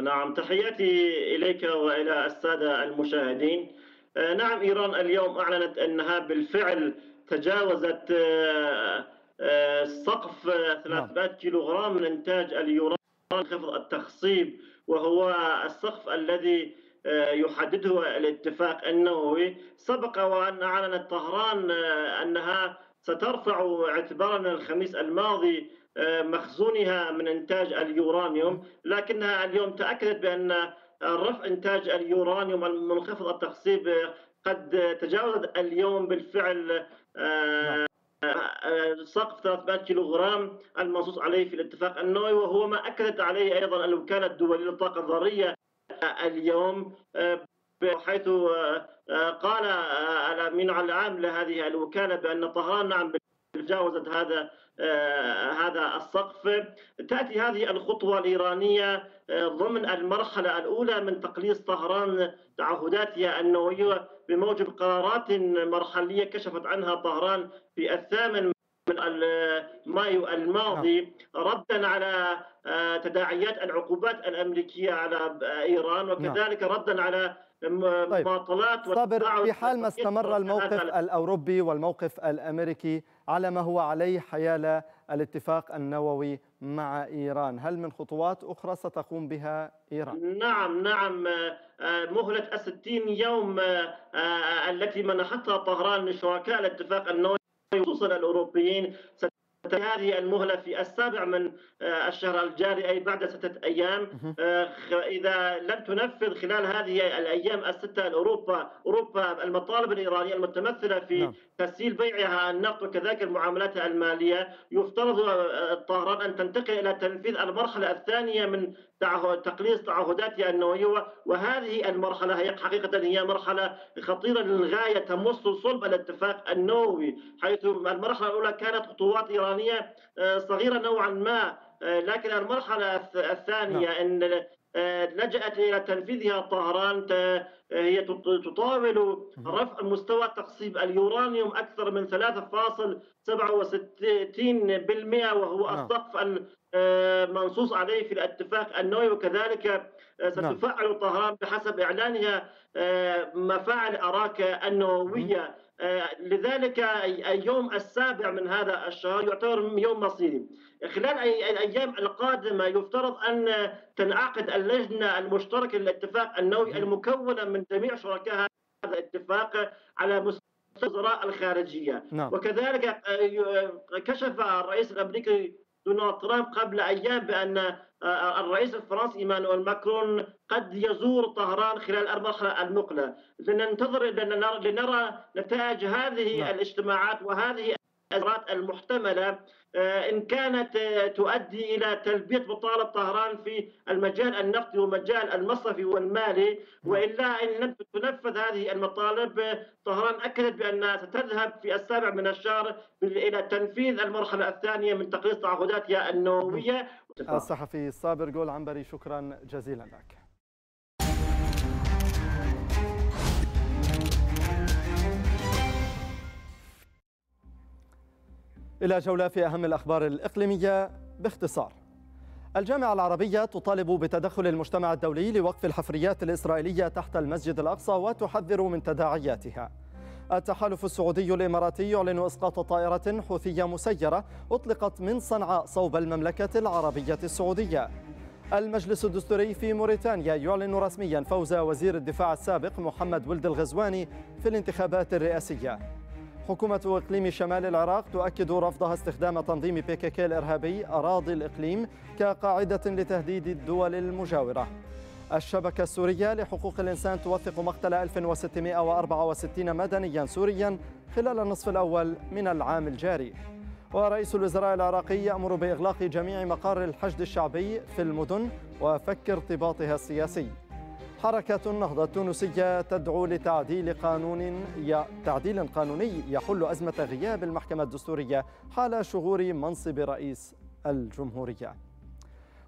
نعم تحياتي إليك وإلى السادة المشاهدين آه، نعم إيران اليوم أعلنت أنها بالفعل تجاوزت سقف 300 نعم. كيلوغرام من إنتاج اليورانيوم منخفض التخصيب وهو السقف الذي آه، يحدده الاتفاق النووي سبق وأن أعلنت طهران آه، أنها سترفع اعتبارا من الخميس الماضي آه، مخزونها من إنتاج اليورانيوم لكنها اليوم تأكدت بأن رفع إنتاج اليورانيوم المنخفض التخصيب قد تجاوزت اليوم بالفعل سقف 300 كيلوغرام المنصوص عليه في الاتفاق النووي وهو ما اكدت عليه ايضا الوكاله الدوليه للطاقه الذريه اليوم حيث قال الامين العام لهذه الوكاله بان طهران نعم تجاوزت هذا هذا السقف تاتي هذه الخطوه الايرانيه ضمن المرحله الاولى من تقليص طهران تعهداتها النوويه بموجب قرارات مرحلية كشفت عنها طهران في الثامن من مايو الماضي نعم. ردا على آه، تداعيات العقوبات الامريكيه على آه، ايران نعم. وكذلك ردا على آه، مماطلات طيب. صابر في حال ما استمر الموقف الاوروبي والموقف الامريكي على ما هو عليه حيال الاتفاق النووي مع ايران، هل من خطوات اخرى ستقوم بها ايران؟ نعم نعم مهلة الستين يوم آه، آه، التي منحتها طهران لشركاء الاتفاق النووي خصوصا الأوروبيين ستنتهي هذه المهلة في السابع من آه، الشهر الجاري أي بعد ستة أيام إذا لم تنفذ خلال هذه الأيام الستة الأوروبا أوروبا المطالب الإيرانية المتمثلة في نعم. تسجيل بيعها النفط وكذلك المعاملات المالية يفترض طهران أن تنتقل إلى تنفيذ المرحلة الثانية من تقليص تعهداتها النووية وهذه المرحلة هي حقيقة هي مرحلة خطيرة للغاية تمس صلب الاتفاق النووي حيث المرحلة الأولى كانت خطوات إيرانية آه، صغيرة نوعا ما آه، لكن المرحلة الثانية نعم. إن لجأت إلى تنفيذها طهران هي تطاول رفع مستوى تخصيب اليورانيوم أكثر من 3.67% وهو نعم. السقف المنصوص آه، عليه في الاتفاق النووي وكذلك ستفعل نعم. طهران بحسب إعلانها آه، مفاعل أراك النووية آه، لذلك اليوم السابع من هذا الشهر يعتبر يوم مصيري خلال الأيام القادمة يفترض أن تنعقد اللجنة المشتركة للاتفاق النووي المكونة من جميع شركاء هذا الاتفاق على مستوى وزراء الخارجية نعم. وكذلك آه، آه، كشف الرئيس الأمريكي دونالد ترامب قبل أيام بأن الرئيس الفرنسي ايمانويل ماكرون قد يزور طهران خلال المرحله المقبله لننتظر لنرى نتائج هذه نعم. الاجتماعات وهذه الأزمات المحتملة آه، إن كانت آه، تؤدي إلى تلبية بطالة طهران في المجال النفطي والمجال المصرفي والمالي وإلا إن لم تنفذ هذه المطالب آه، طهران أكدت بأنها ستذهب في السابع من الشهر إلى تنفيذ المرحلة الثانية من تقليص تعهداتها النووية الصحفي صابر جول عنبري شكرا جزيلا لك إلى جولة في أهم الأخبار الإقليمية باختصار الجامعة العربية تطالب بتدخل المجتمع الدولي لوقف الحفريات الإسرائيلية تحت المسجد الأقصى وتحذر من تداعياتها التحالف السعودي الإماراتي يعلن إسقاط طائرة حوثية مسيرة أطلقت من صنعاء صوب المملكة العربية السعودية المجلس الدستوري في موريتانيا يعلن رسميا فوز وزير الدفاع السابق محمد ولد الغزواني في الانتخابات الرئاسيه حكومة إقليم شمال العراق تؤكد رفضها استخدام تنظيم بيكيكي الإرهابي أراضي الإقليم كقاعدة لتهديد الدول المجاورة الشبكة السورية لحقوق الإنسان توثق مقتل 1664 مدنيا سوريا خلال النصف الأول من العام الجاري ورئيس الوزراء العراقي يأمر بإغلاق جميع مقار الحشد الشعبي في المدن وفك ارتباطها السياسي حركة النهضة التونسية تدعو لتعديل قانون ي... تعديل قانوني يحل أزمة غياب المحكمة الدستورية حال شغور منصب رئيس الجمهورية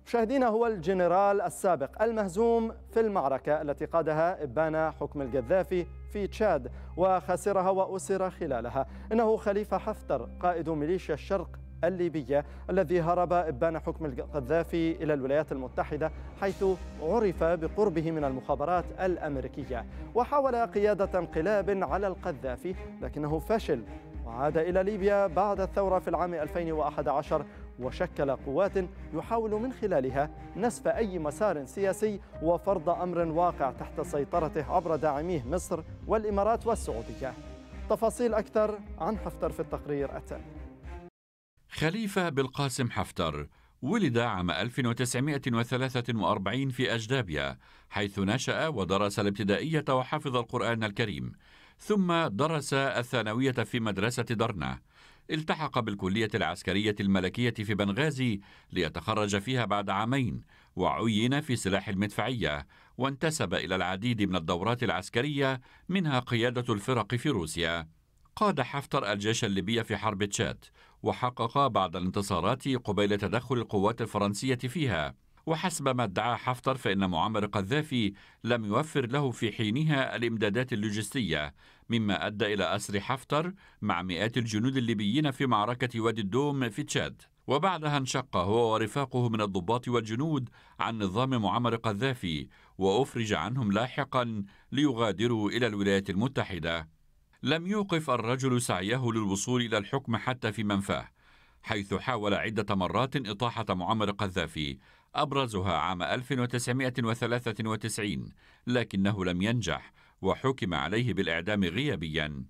مشاهدينا هو الجنرال السابق المهزوم في المعركة التي قادها إبان حكم القذافي في تشاد وخسرها وأسر خلالها إنه خليفة حفتر قائد ميليشيا الشرق الليبية الذي هرب إبان حكم القذافي إلى الولايات المتحدة حيث عرف بقربه من المخابرات الأمريكية وحاول قيادة انقلاب على القذافي لكنه فشل وعاد إلى ليبيا بعد الثورة في العام 2011 وشكل قوات يحاول من خلالها نسف أي مسار سياسي وفرض أمر واقع تحت سيطرته عبر داعميه مصر والإمارات والسعودية تفاصيل أكثر عن حفتر في التقرير التالي خليفة بالقاسم حفتر ولد عام 1943 في أجدابيا حيث نشأ ودرس الابتدائية وحفظ القرآن الكريم ثم درس الثانوية في مدرسة درنة التحق بالكلية العسكرية الملكية في بنغازي ليتخرج فيها بعد عامين وعين في سلاح المدفعية وانتسب إلى العديد من الدورات العسكرية منها قيادة الفرق في روسيا قاد حفتر الجيش الليبي في حرب تشاد وحقق بعض الانتصارات قبيل تدخل القوات الفرنسية فيها وحسب ما ادعى حفتر فإن معمر قذافي لم يوفر له في حينها الإمدادات اللوجستية مما أدى إلى أسر حفتر مع مئات الجنود الليبيين في معركة وادي الدوم في تشاد وبعدها انشق هو ورفاقه من الضباط والجنود عن نظام معمر قذافي وأفرج عنهم لاحقا ليغادروا إلى الولايات المتحدة لم يوقف الرجل سعيه للوصول إلى الحكم حتى في منفاه حيث حاول عدة مرات إطاحة معمر قذافي أبرزها عام 1993 لكنه لم ينجح وحكم عليه بالإعدام غيابيا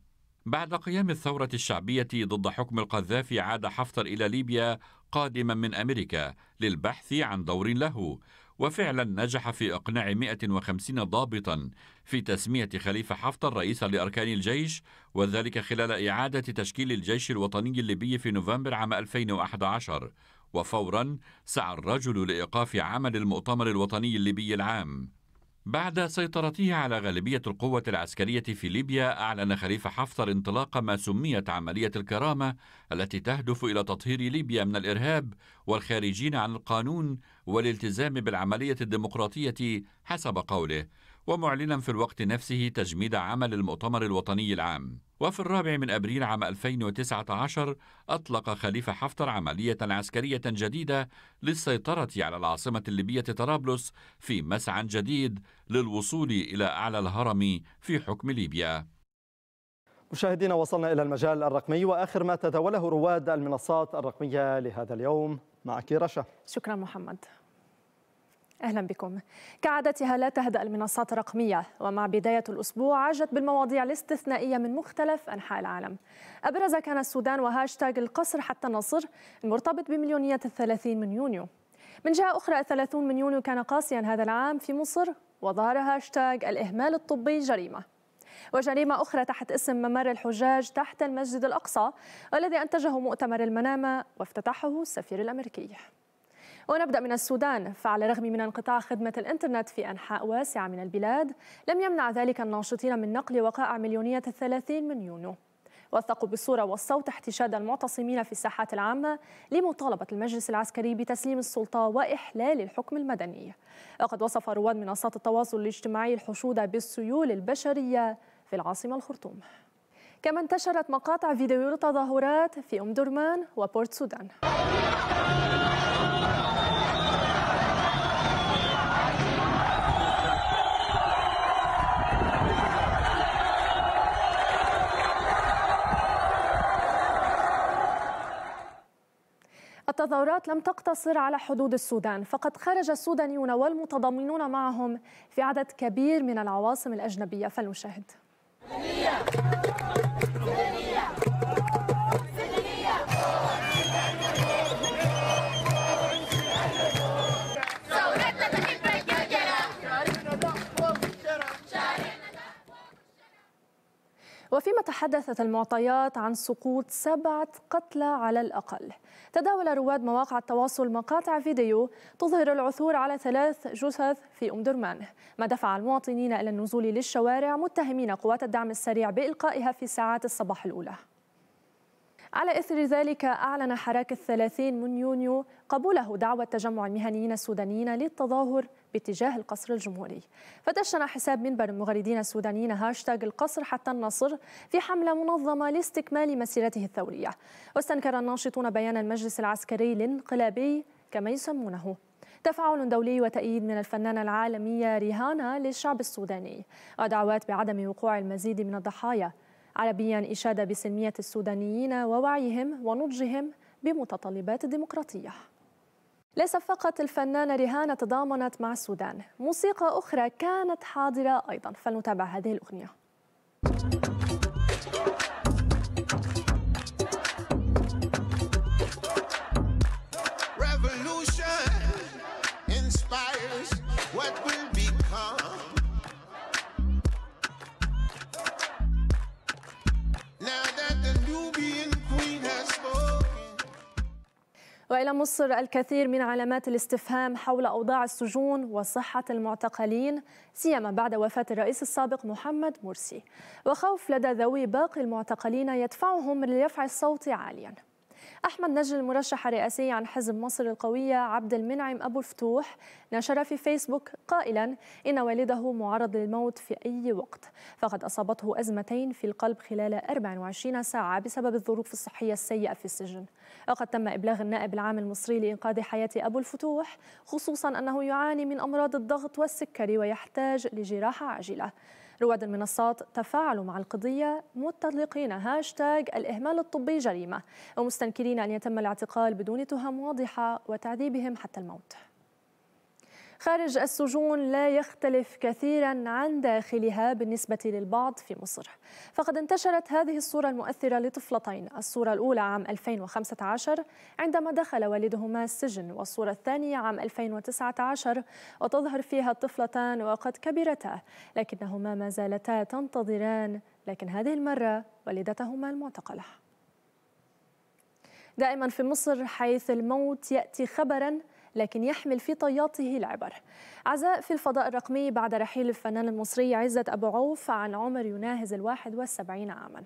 بعد قيام الثورة الشعبية ضد حكم القذافي عاد حفتر إلى ليبيا قادما من أمريكا للبحث عن دور له وفعلا نجح في إقناع 150 ضابطا في تسمية خليفة حفتر رئيسا لأركان الجيش وذلك خلال إعادة تشكيل الجيش الوطني الليبي في نوفمبر عام 2011 وفورا سعى الرجل لإيقاف عمل المؤتمر الوطني الليبي العام بعد سيطرته على غالبية القوة العسكرية في ليبيا أعلن خليفة حفتر انطلاق ما سميت عملية الكرامة التي تهدف إلى تطهير ليبيا من الإرهاب والخارجين عن القانون والالتزام بالعملية الديمقراطية حسب قوله ومعلنا في الوقت نفسه تجميد عمل المؤتمر الوطني العام وفي الرابع من أبريل عام 2019 أطلق خليفة حفتر عملية عسكرية جديدة للسيطرة على العاصمة الليبية طرابلس في مسعى جديد للوصول إلى أعلى الهرم في حكم ليبيا مشاهدينا وصلنا إلى المجال الرقمي وآخر ما تداوله رواد المنصات الرقمية لهذا اليوم معك رشا شكرا محمد أهلا بكم كعادتها لا تهدأ المنصات الرقمية ومع بداية الأسبوع عجت بالمواضيع الاستثنائية من مختلف أنحاء العالم أبرز كان السودان وهاشتاج القصر حتى النصر المرتبط بمليونية الثلاثين من يونيو من جهة أخرى الثلاثون من يونيو كان قاسيا هذا العام في مصر وظهر هاشتاج الإهمال الطبي جريمة وجريمة أخرى تحت اسم ممر الحجاج تحت المسجد الأقصى والذي أنتجه مؤتمر المنامة وافتتحه السفير الأمريكي ونبدأ من السودان فعلى الرغم من انقطاع خدمة الإنترنت في أنحاء واسعة من البلاد لم يمنع ذلك الناشطين من نقل وقائع مليونية الثلاثين من يونيو وثقوا بالصورة والصوت احتشاد المعتصمين في الساحات العامة لمطالبة المجلس العسكري بتسليم السلطة وإحلال الحكم المدني وقد وصف رواد منصات التواصل الاجتماعي الحشود بالسيول البشرية في العاصمة الخرطوم كما انتشرت مقاطع فيديو تظاهرات في أم درمان وبورت سودان التظاهرات لم تقتصر على حدود السودان فقد خرج السودانيون والمتضامنون معهم في عدد كبير من العواصم الأجنبية فلنشاهد وفيما تحدثت المعطيات عن سقوط سبعة قتلى على الأقل تداول رواد مواقع التواصل مقاطع فيديو تظهر العثور على ثلاث جثث في أم درمان ما دفع المواطنين إلى النزول للشوارع متهمين قوات الدعم السريع بإلقائها في ساعات الصباح الأولى على إثر ذلك أعلن حراك الثلاثين من يونيو قبوله دعوة تجمع المهنيين السودانيين للتظاهر باتجاه القصر الجمهوري فتشن حساب منبر المغردين السودانيين هاشتاغ القصر حتى النصر في حملة منظمة لاستكمال مسيرته الثورية واستنكر الناشطون بيان المجلس العسكري الانقلابي كما يسمونه تفاعل دولي وتأييد من الفنانة العالمية ريهانا للشعب السوداني ودعوات بعدم وقوع المزيد من الضحايا عربيا إشادة بسلمية السودانيين ووعيهم ونضجهم بمتطلبات الديمقراطية ليس فقط الفنانة رهانة تضامنت مع السودان موسيقى أخرى كانت حاضرة أيضا فلنتابع هذه الأغنية والى مصر الكثير من علامات الاستفهام حول اوضاع السجون وصحه المعتقلين سيما بعد وفاه الرئيس السابق محمد مرسي وخوف لدى ذوي باقي المعتقلين يدفعهم لرفع الصوت عاليا أحمد نجل المرشح الرئاسي عن حزب مصر القوية عبد المنعم أبو الفتوح نشر في فيسبوك قائلا إن والده معرض للموت في أي وقت فقد أصابته أزمتين في القلب خلال 24 ساعة بسبب الظروف الصحية السيئة في السجن وقد تم إبلاغ النائب العام المصري لإنقاذ حياة أبو الفتوح خصوصا أنه يعاني من أمراض الضغط والسكري ويحتاج لجراحة عاجلة رواد المنصات تفاعلوا مع القضية متطلقين هاشتاج الإهمال الطبي جريمة ومستنكرين أن يتم الاعتقال بدون تهم واضحة وتعذيبهم حتى الموت خارج السجون لا يختلف كثيرا عن داخلها بالنسبة للبعض في مصر فقد انتشرت هذه الصورة المؤثرة لطفلتين الصورة الأولى عام 2015 عندما دخل والدهما السجن والصورة الثانية عام 2019 وتظهر فيها الطفلتان وقد كبرتا لكنهما ما زالتا تنتظران لكن هذه المرة والدتهما المعتقلة دائما في مصر حيث الموت يأتي خبرا لكن يحمل في طياته العبر عزاء في الفضاء الرقمي بعد رحيل الفنان المصري عزت أبو عوف عن عمر يناهز الواحد والسبعين عاما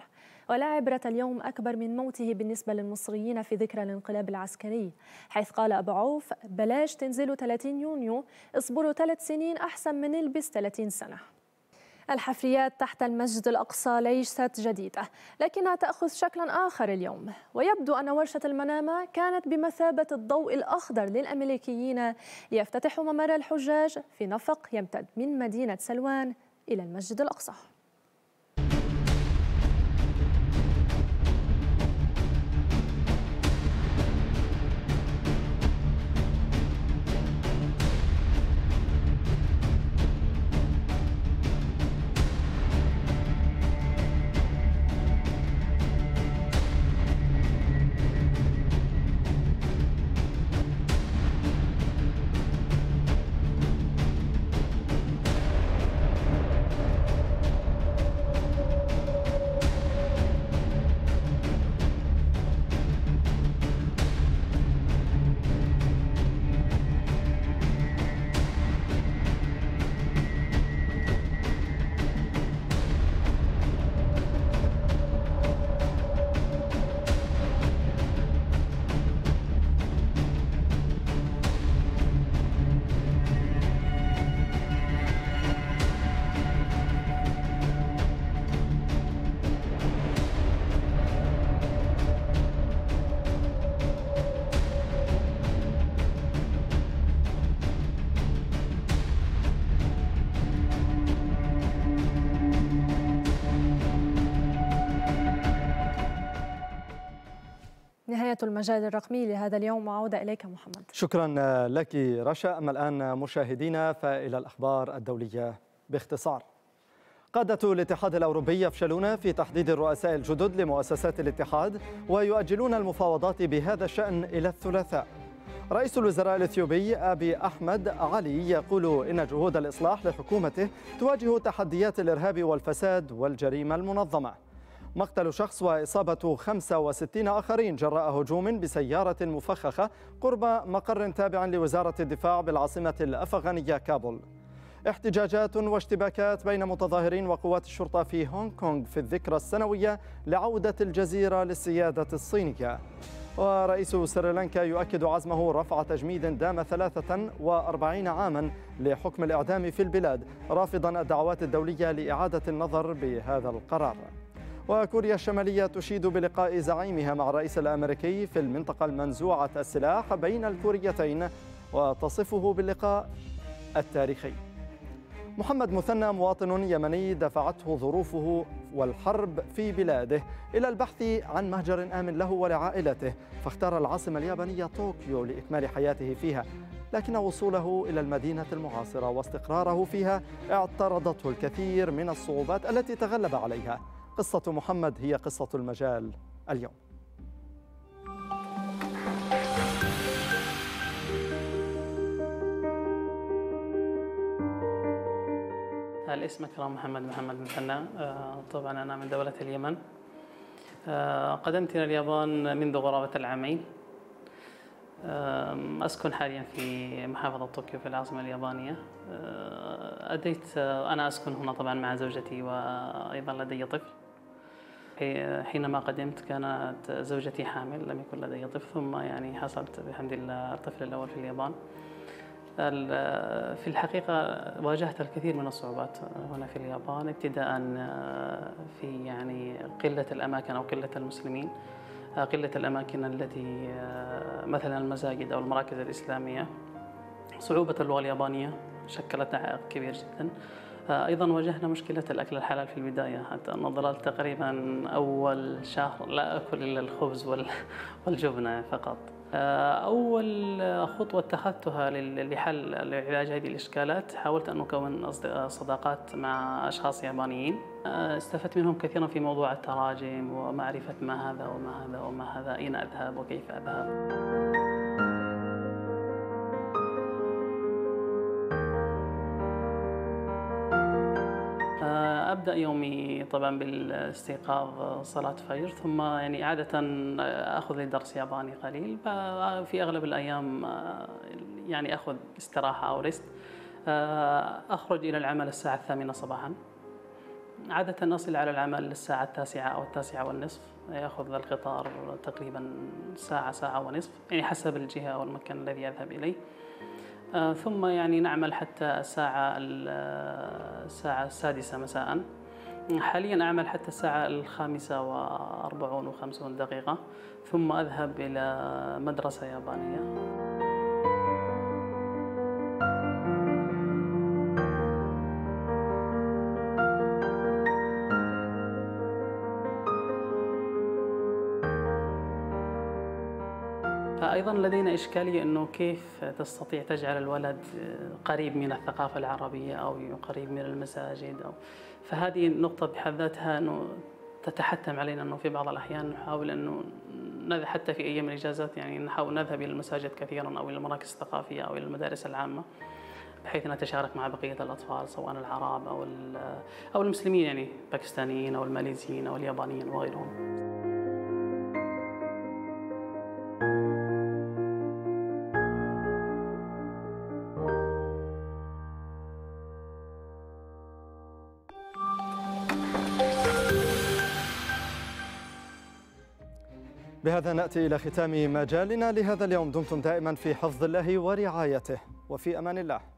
ولا عبرة اليوم أكبر من موته بالنسبة للمصريين في ذكرى الانقلاب العسكري حيث قال أبو عوف بلاش تنزلوا 30 يونيو اصبروا ثلاث سنين أحسن من البس 30 سنة الحفريات تحت المسجد الأقصى ليست جديدة لكنها تأخذ شكلا آخر اليوم ويبدو أن ورشة المنامة كانت بمثابة الضوء الأخضر للأمريكيين ليفتتحوا ممر الحجاج في نفق يمتد من مدينة سلوان إلى المسجد الأقصى نهاية المجال الرقمي لهذا اليوم وعودة إليك محمد شكرا لك رشا أما الآن مشاهدينا فإلى الأخبار الدولية باختصار قادة الاتحاد الأوروبي يفشلون في تحديد الرؤساء الجدد لمؤسسات الاتحاد ويؤجلون المفاوضات بهذا الشأن إلى الثلاثاء رئيس الوزراء الاثيوبي ابي احمد علي يقول ان جهود الاصلاح لحكومته تواجه تحديات الارهاب والفساد والجريمه المنظمه مقتل شخص وإصابة 65 آخرين جراء هجوم بسيارة مفخخة قرب مقر تابع لوزارة الدفاع بالعاصمة الأفغانية كابول احتجاجات واشتباكات بين متظاهرين وقوات الشرطة في هونغ كونغ في الذكرى السنوية لعودة الجزيرة للسيادة الصينية ورئيس سريلانكا يؤكد عزمه رفع تجميد دام 43 عاما لحكم الإعدام في البلاد رافضا الدعوات الدولية لإعادة النظر بهذا القرار وكوريا الشمالية تشيد بلقاء زعيمها مع الرئيس الأمريكي في المنطقة المنزوعة السلاح بين الكوريتين وتصفه باللقاء التاريخي محمد مثنى مواطن يمني دفعته ظروفه والحرب في بلاده إلى البحث عن مهجر آمن له ولعائلته فاختار العاصمة اليابانية طوكيو لإكمال حياته فيها لكن وصوله إلى المدينة المعاصرة واستقراره فيها اعترضته الكثير من الصعوبات التي تغلب عليها قصة محمد هي قصة المجال اليوم الاسم كرام محمد محمد بن آه، طبعا أنا من دولة اليمن آه، قدمت إلى اليابان منذ غرابة العامين آه، أسكن حاليا في محافظة طوكيو في العاصمة اليابانية أديت أنا أسكن هنا طبعا مع زوجتي وأيضا لدي طفل إيه، حينما قدمت كانت زوجتي حامل لم يكن لدي طفل ثم يعني حصلت بحمد الله الطفل الأول في اليابان في الحقيقة واجهت الكثير من الصعوبات هنا في اليابان ابتداء آه، في يعني قلة الأماكن أو قلة المسلمين آه، قلة الأماكن التي آه، مثلا المساجد أو المراكز الإسلامية صعوبة اللغة اليابانية شكلت عائق كبير جدا ايضا واجهنا مشكله الاكل الحلال في البدايه حتى انا ظللت تقريبا اول شهر لا اكل الا الخبز (laughs) والجبنه فقط آه، أول خطوة اتخذتها لحل لعلاج هذه الإشكالات حاولت أن أكون صداقات مع أشخاص يابانيين آه، استفدت منهم كثيرا في موضوع التراجم ومعرفة ما هذا وما هذا وما هذا أين أذهب وكيف أذهب ابدا يومي طبعا بالاستيقاظ صلاه فجر ثم يعني عاده اخذ لي درس ياباني قليل في اغلب الايام يعني اخذ استراحه او ريست اخرج الى العمل الساعه الثامنه صباحا عادة أصل على العمل الساعة التاسعة أو التاسعة والنصف يأخذ القطار تقريبا ساعة ساعة ونصف يعني حسب الجهة والمكان الذي أذهب إليه آه، ثم يعني نعمل حتى الساعة الساعة آه، السادسة مساء حاليا أعمل حتى الساعة الخامسة وأربعون وخمسون دقيقة ثم أذهب إلى مدرسة يابانية أيضا لدينا إشكالية أنه كيف تستطيع تجعل الولد قريب من الثقافة العربية أو قريب من المساجد أو فهذه النقطة بحد ذاتها أنه تتحتم علينا أنه في بعض الأحيان نحاول أنه نذهب حتى في أيام الإجازات يعني نحاول نذهب إلى المساجد كثيرا أو إلى المراكز الثقافية أو إلى المدارس العامة بحيث نتشارك مع بقية الأطفال سواء العرب أو أو المسلمين يعني الباكستانيين أو الماليزيين أو اليابانيين وغيرهم. وبهذا نأتي إلى ختام مجالنا لهذا اليوم دمتم دائما في حفظ الله ورعايته وفي أمان الله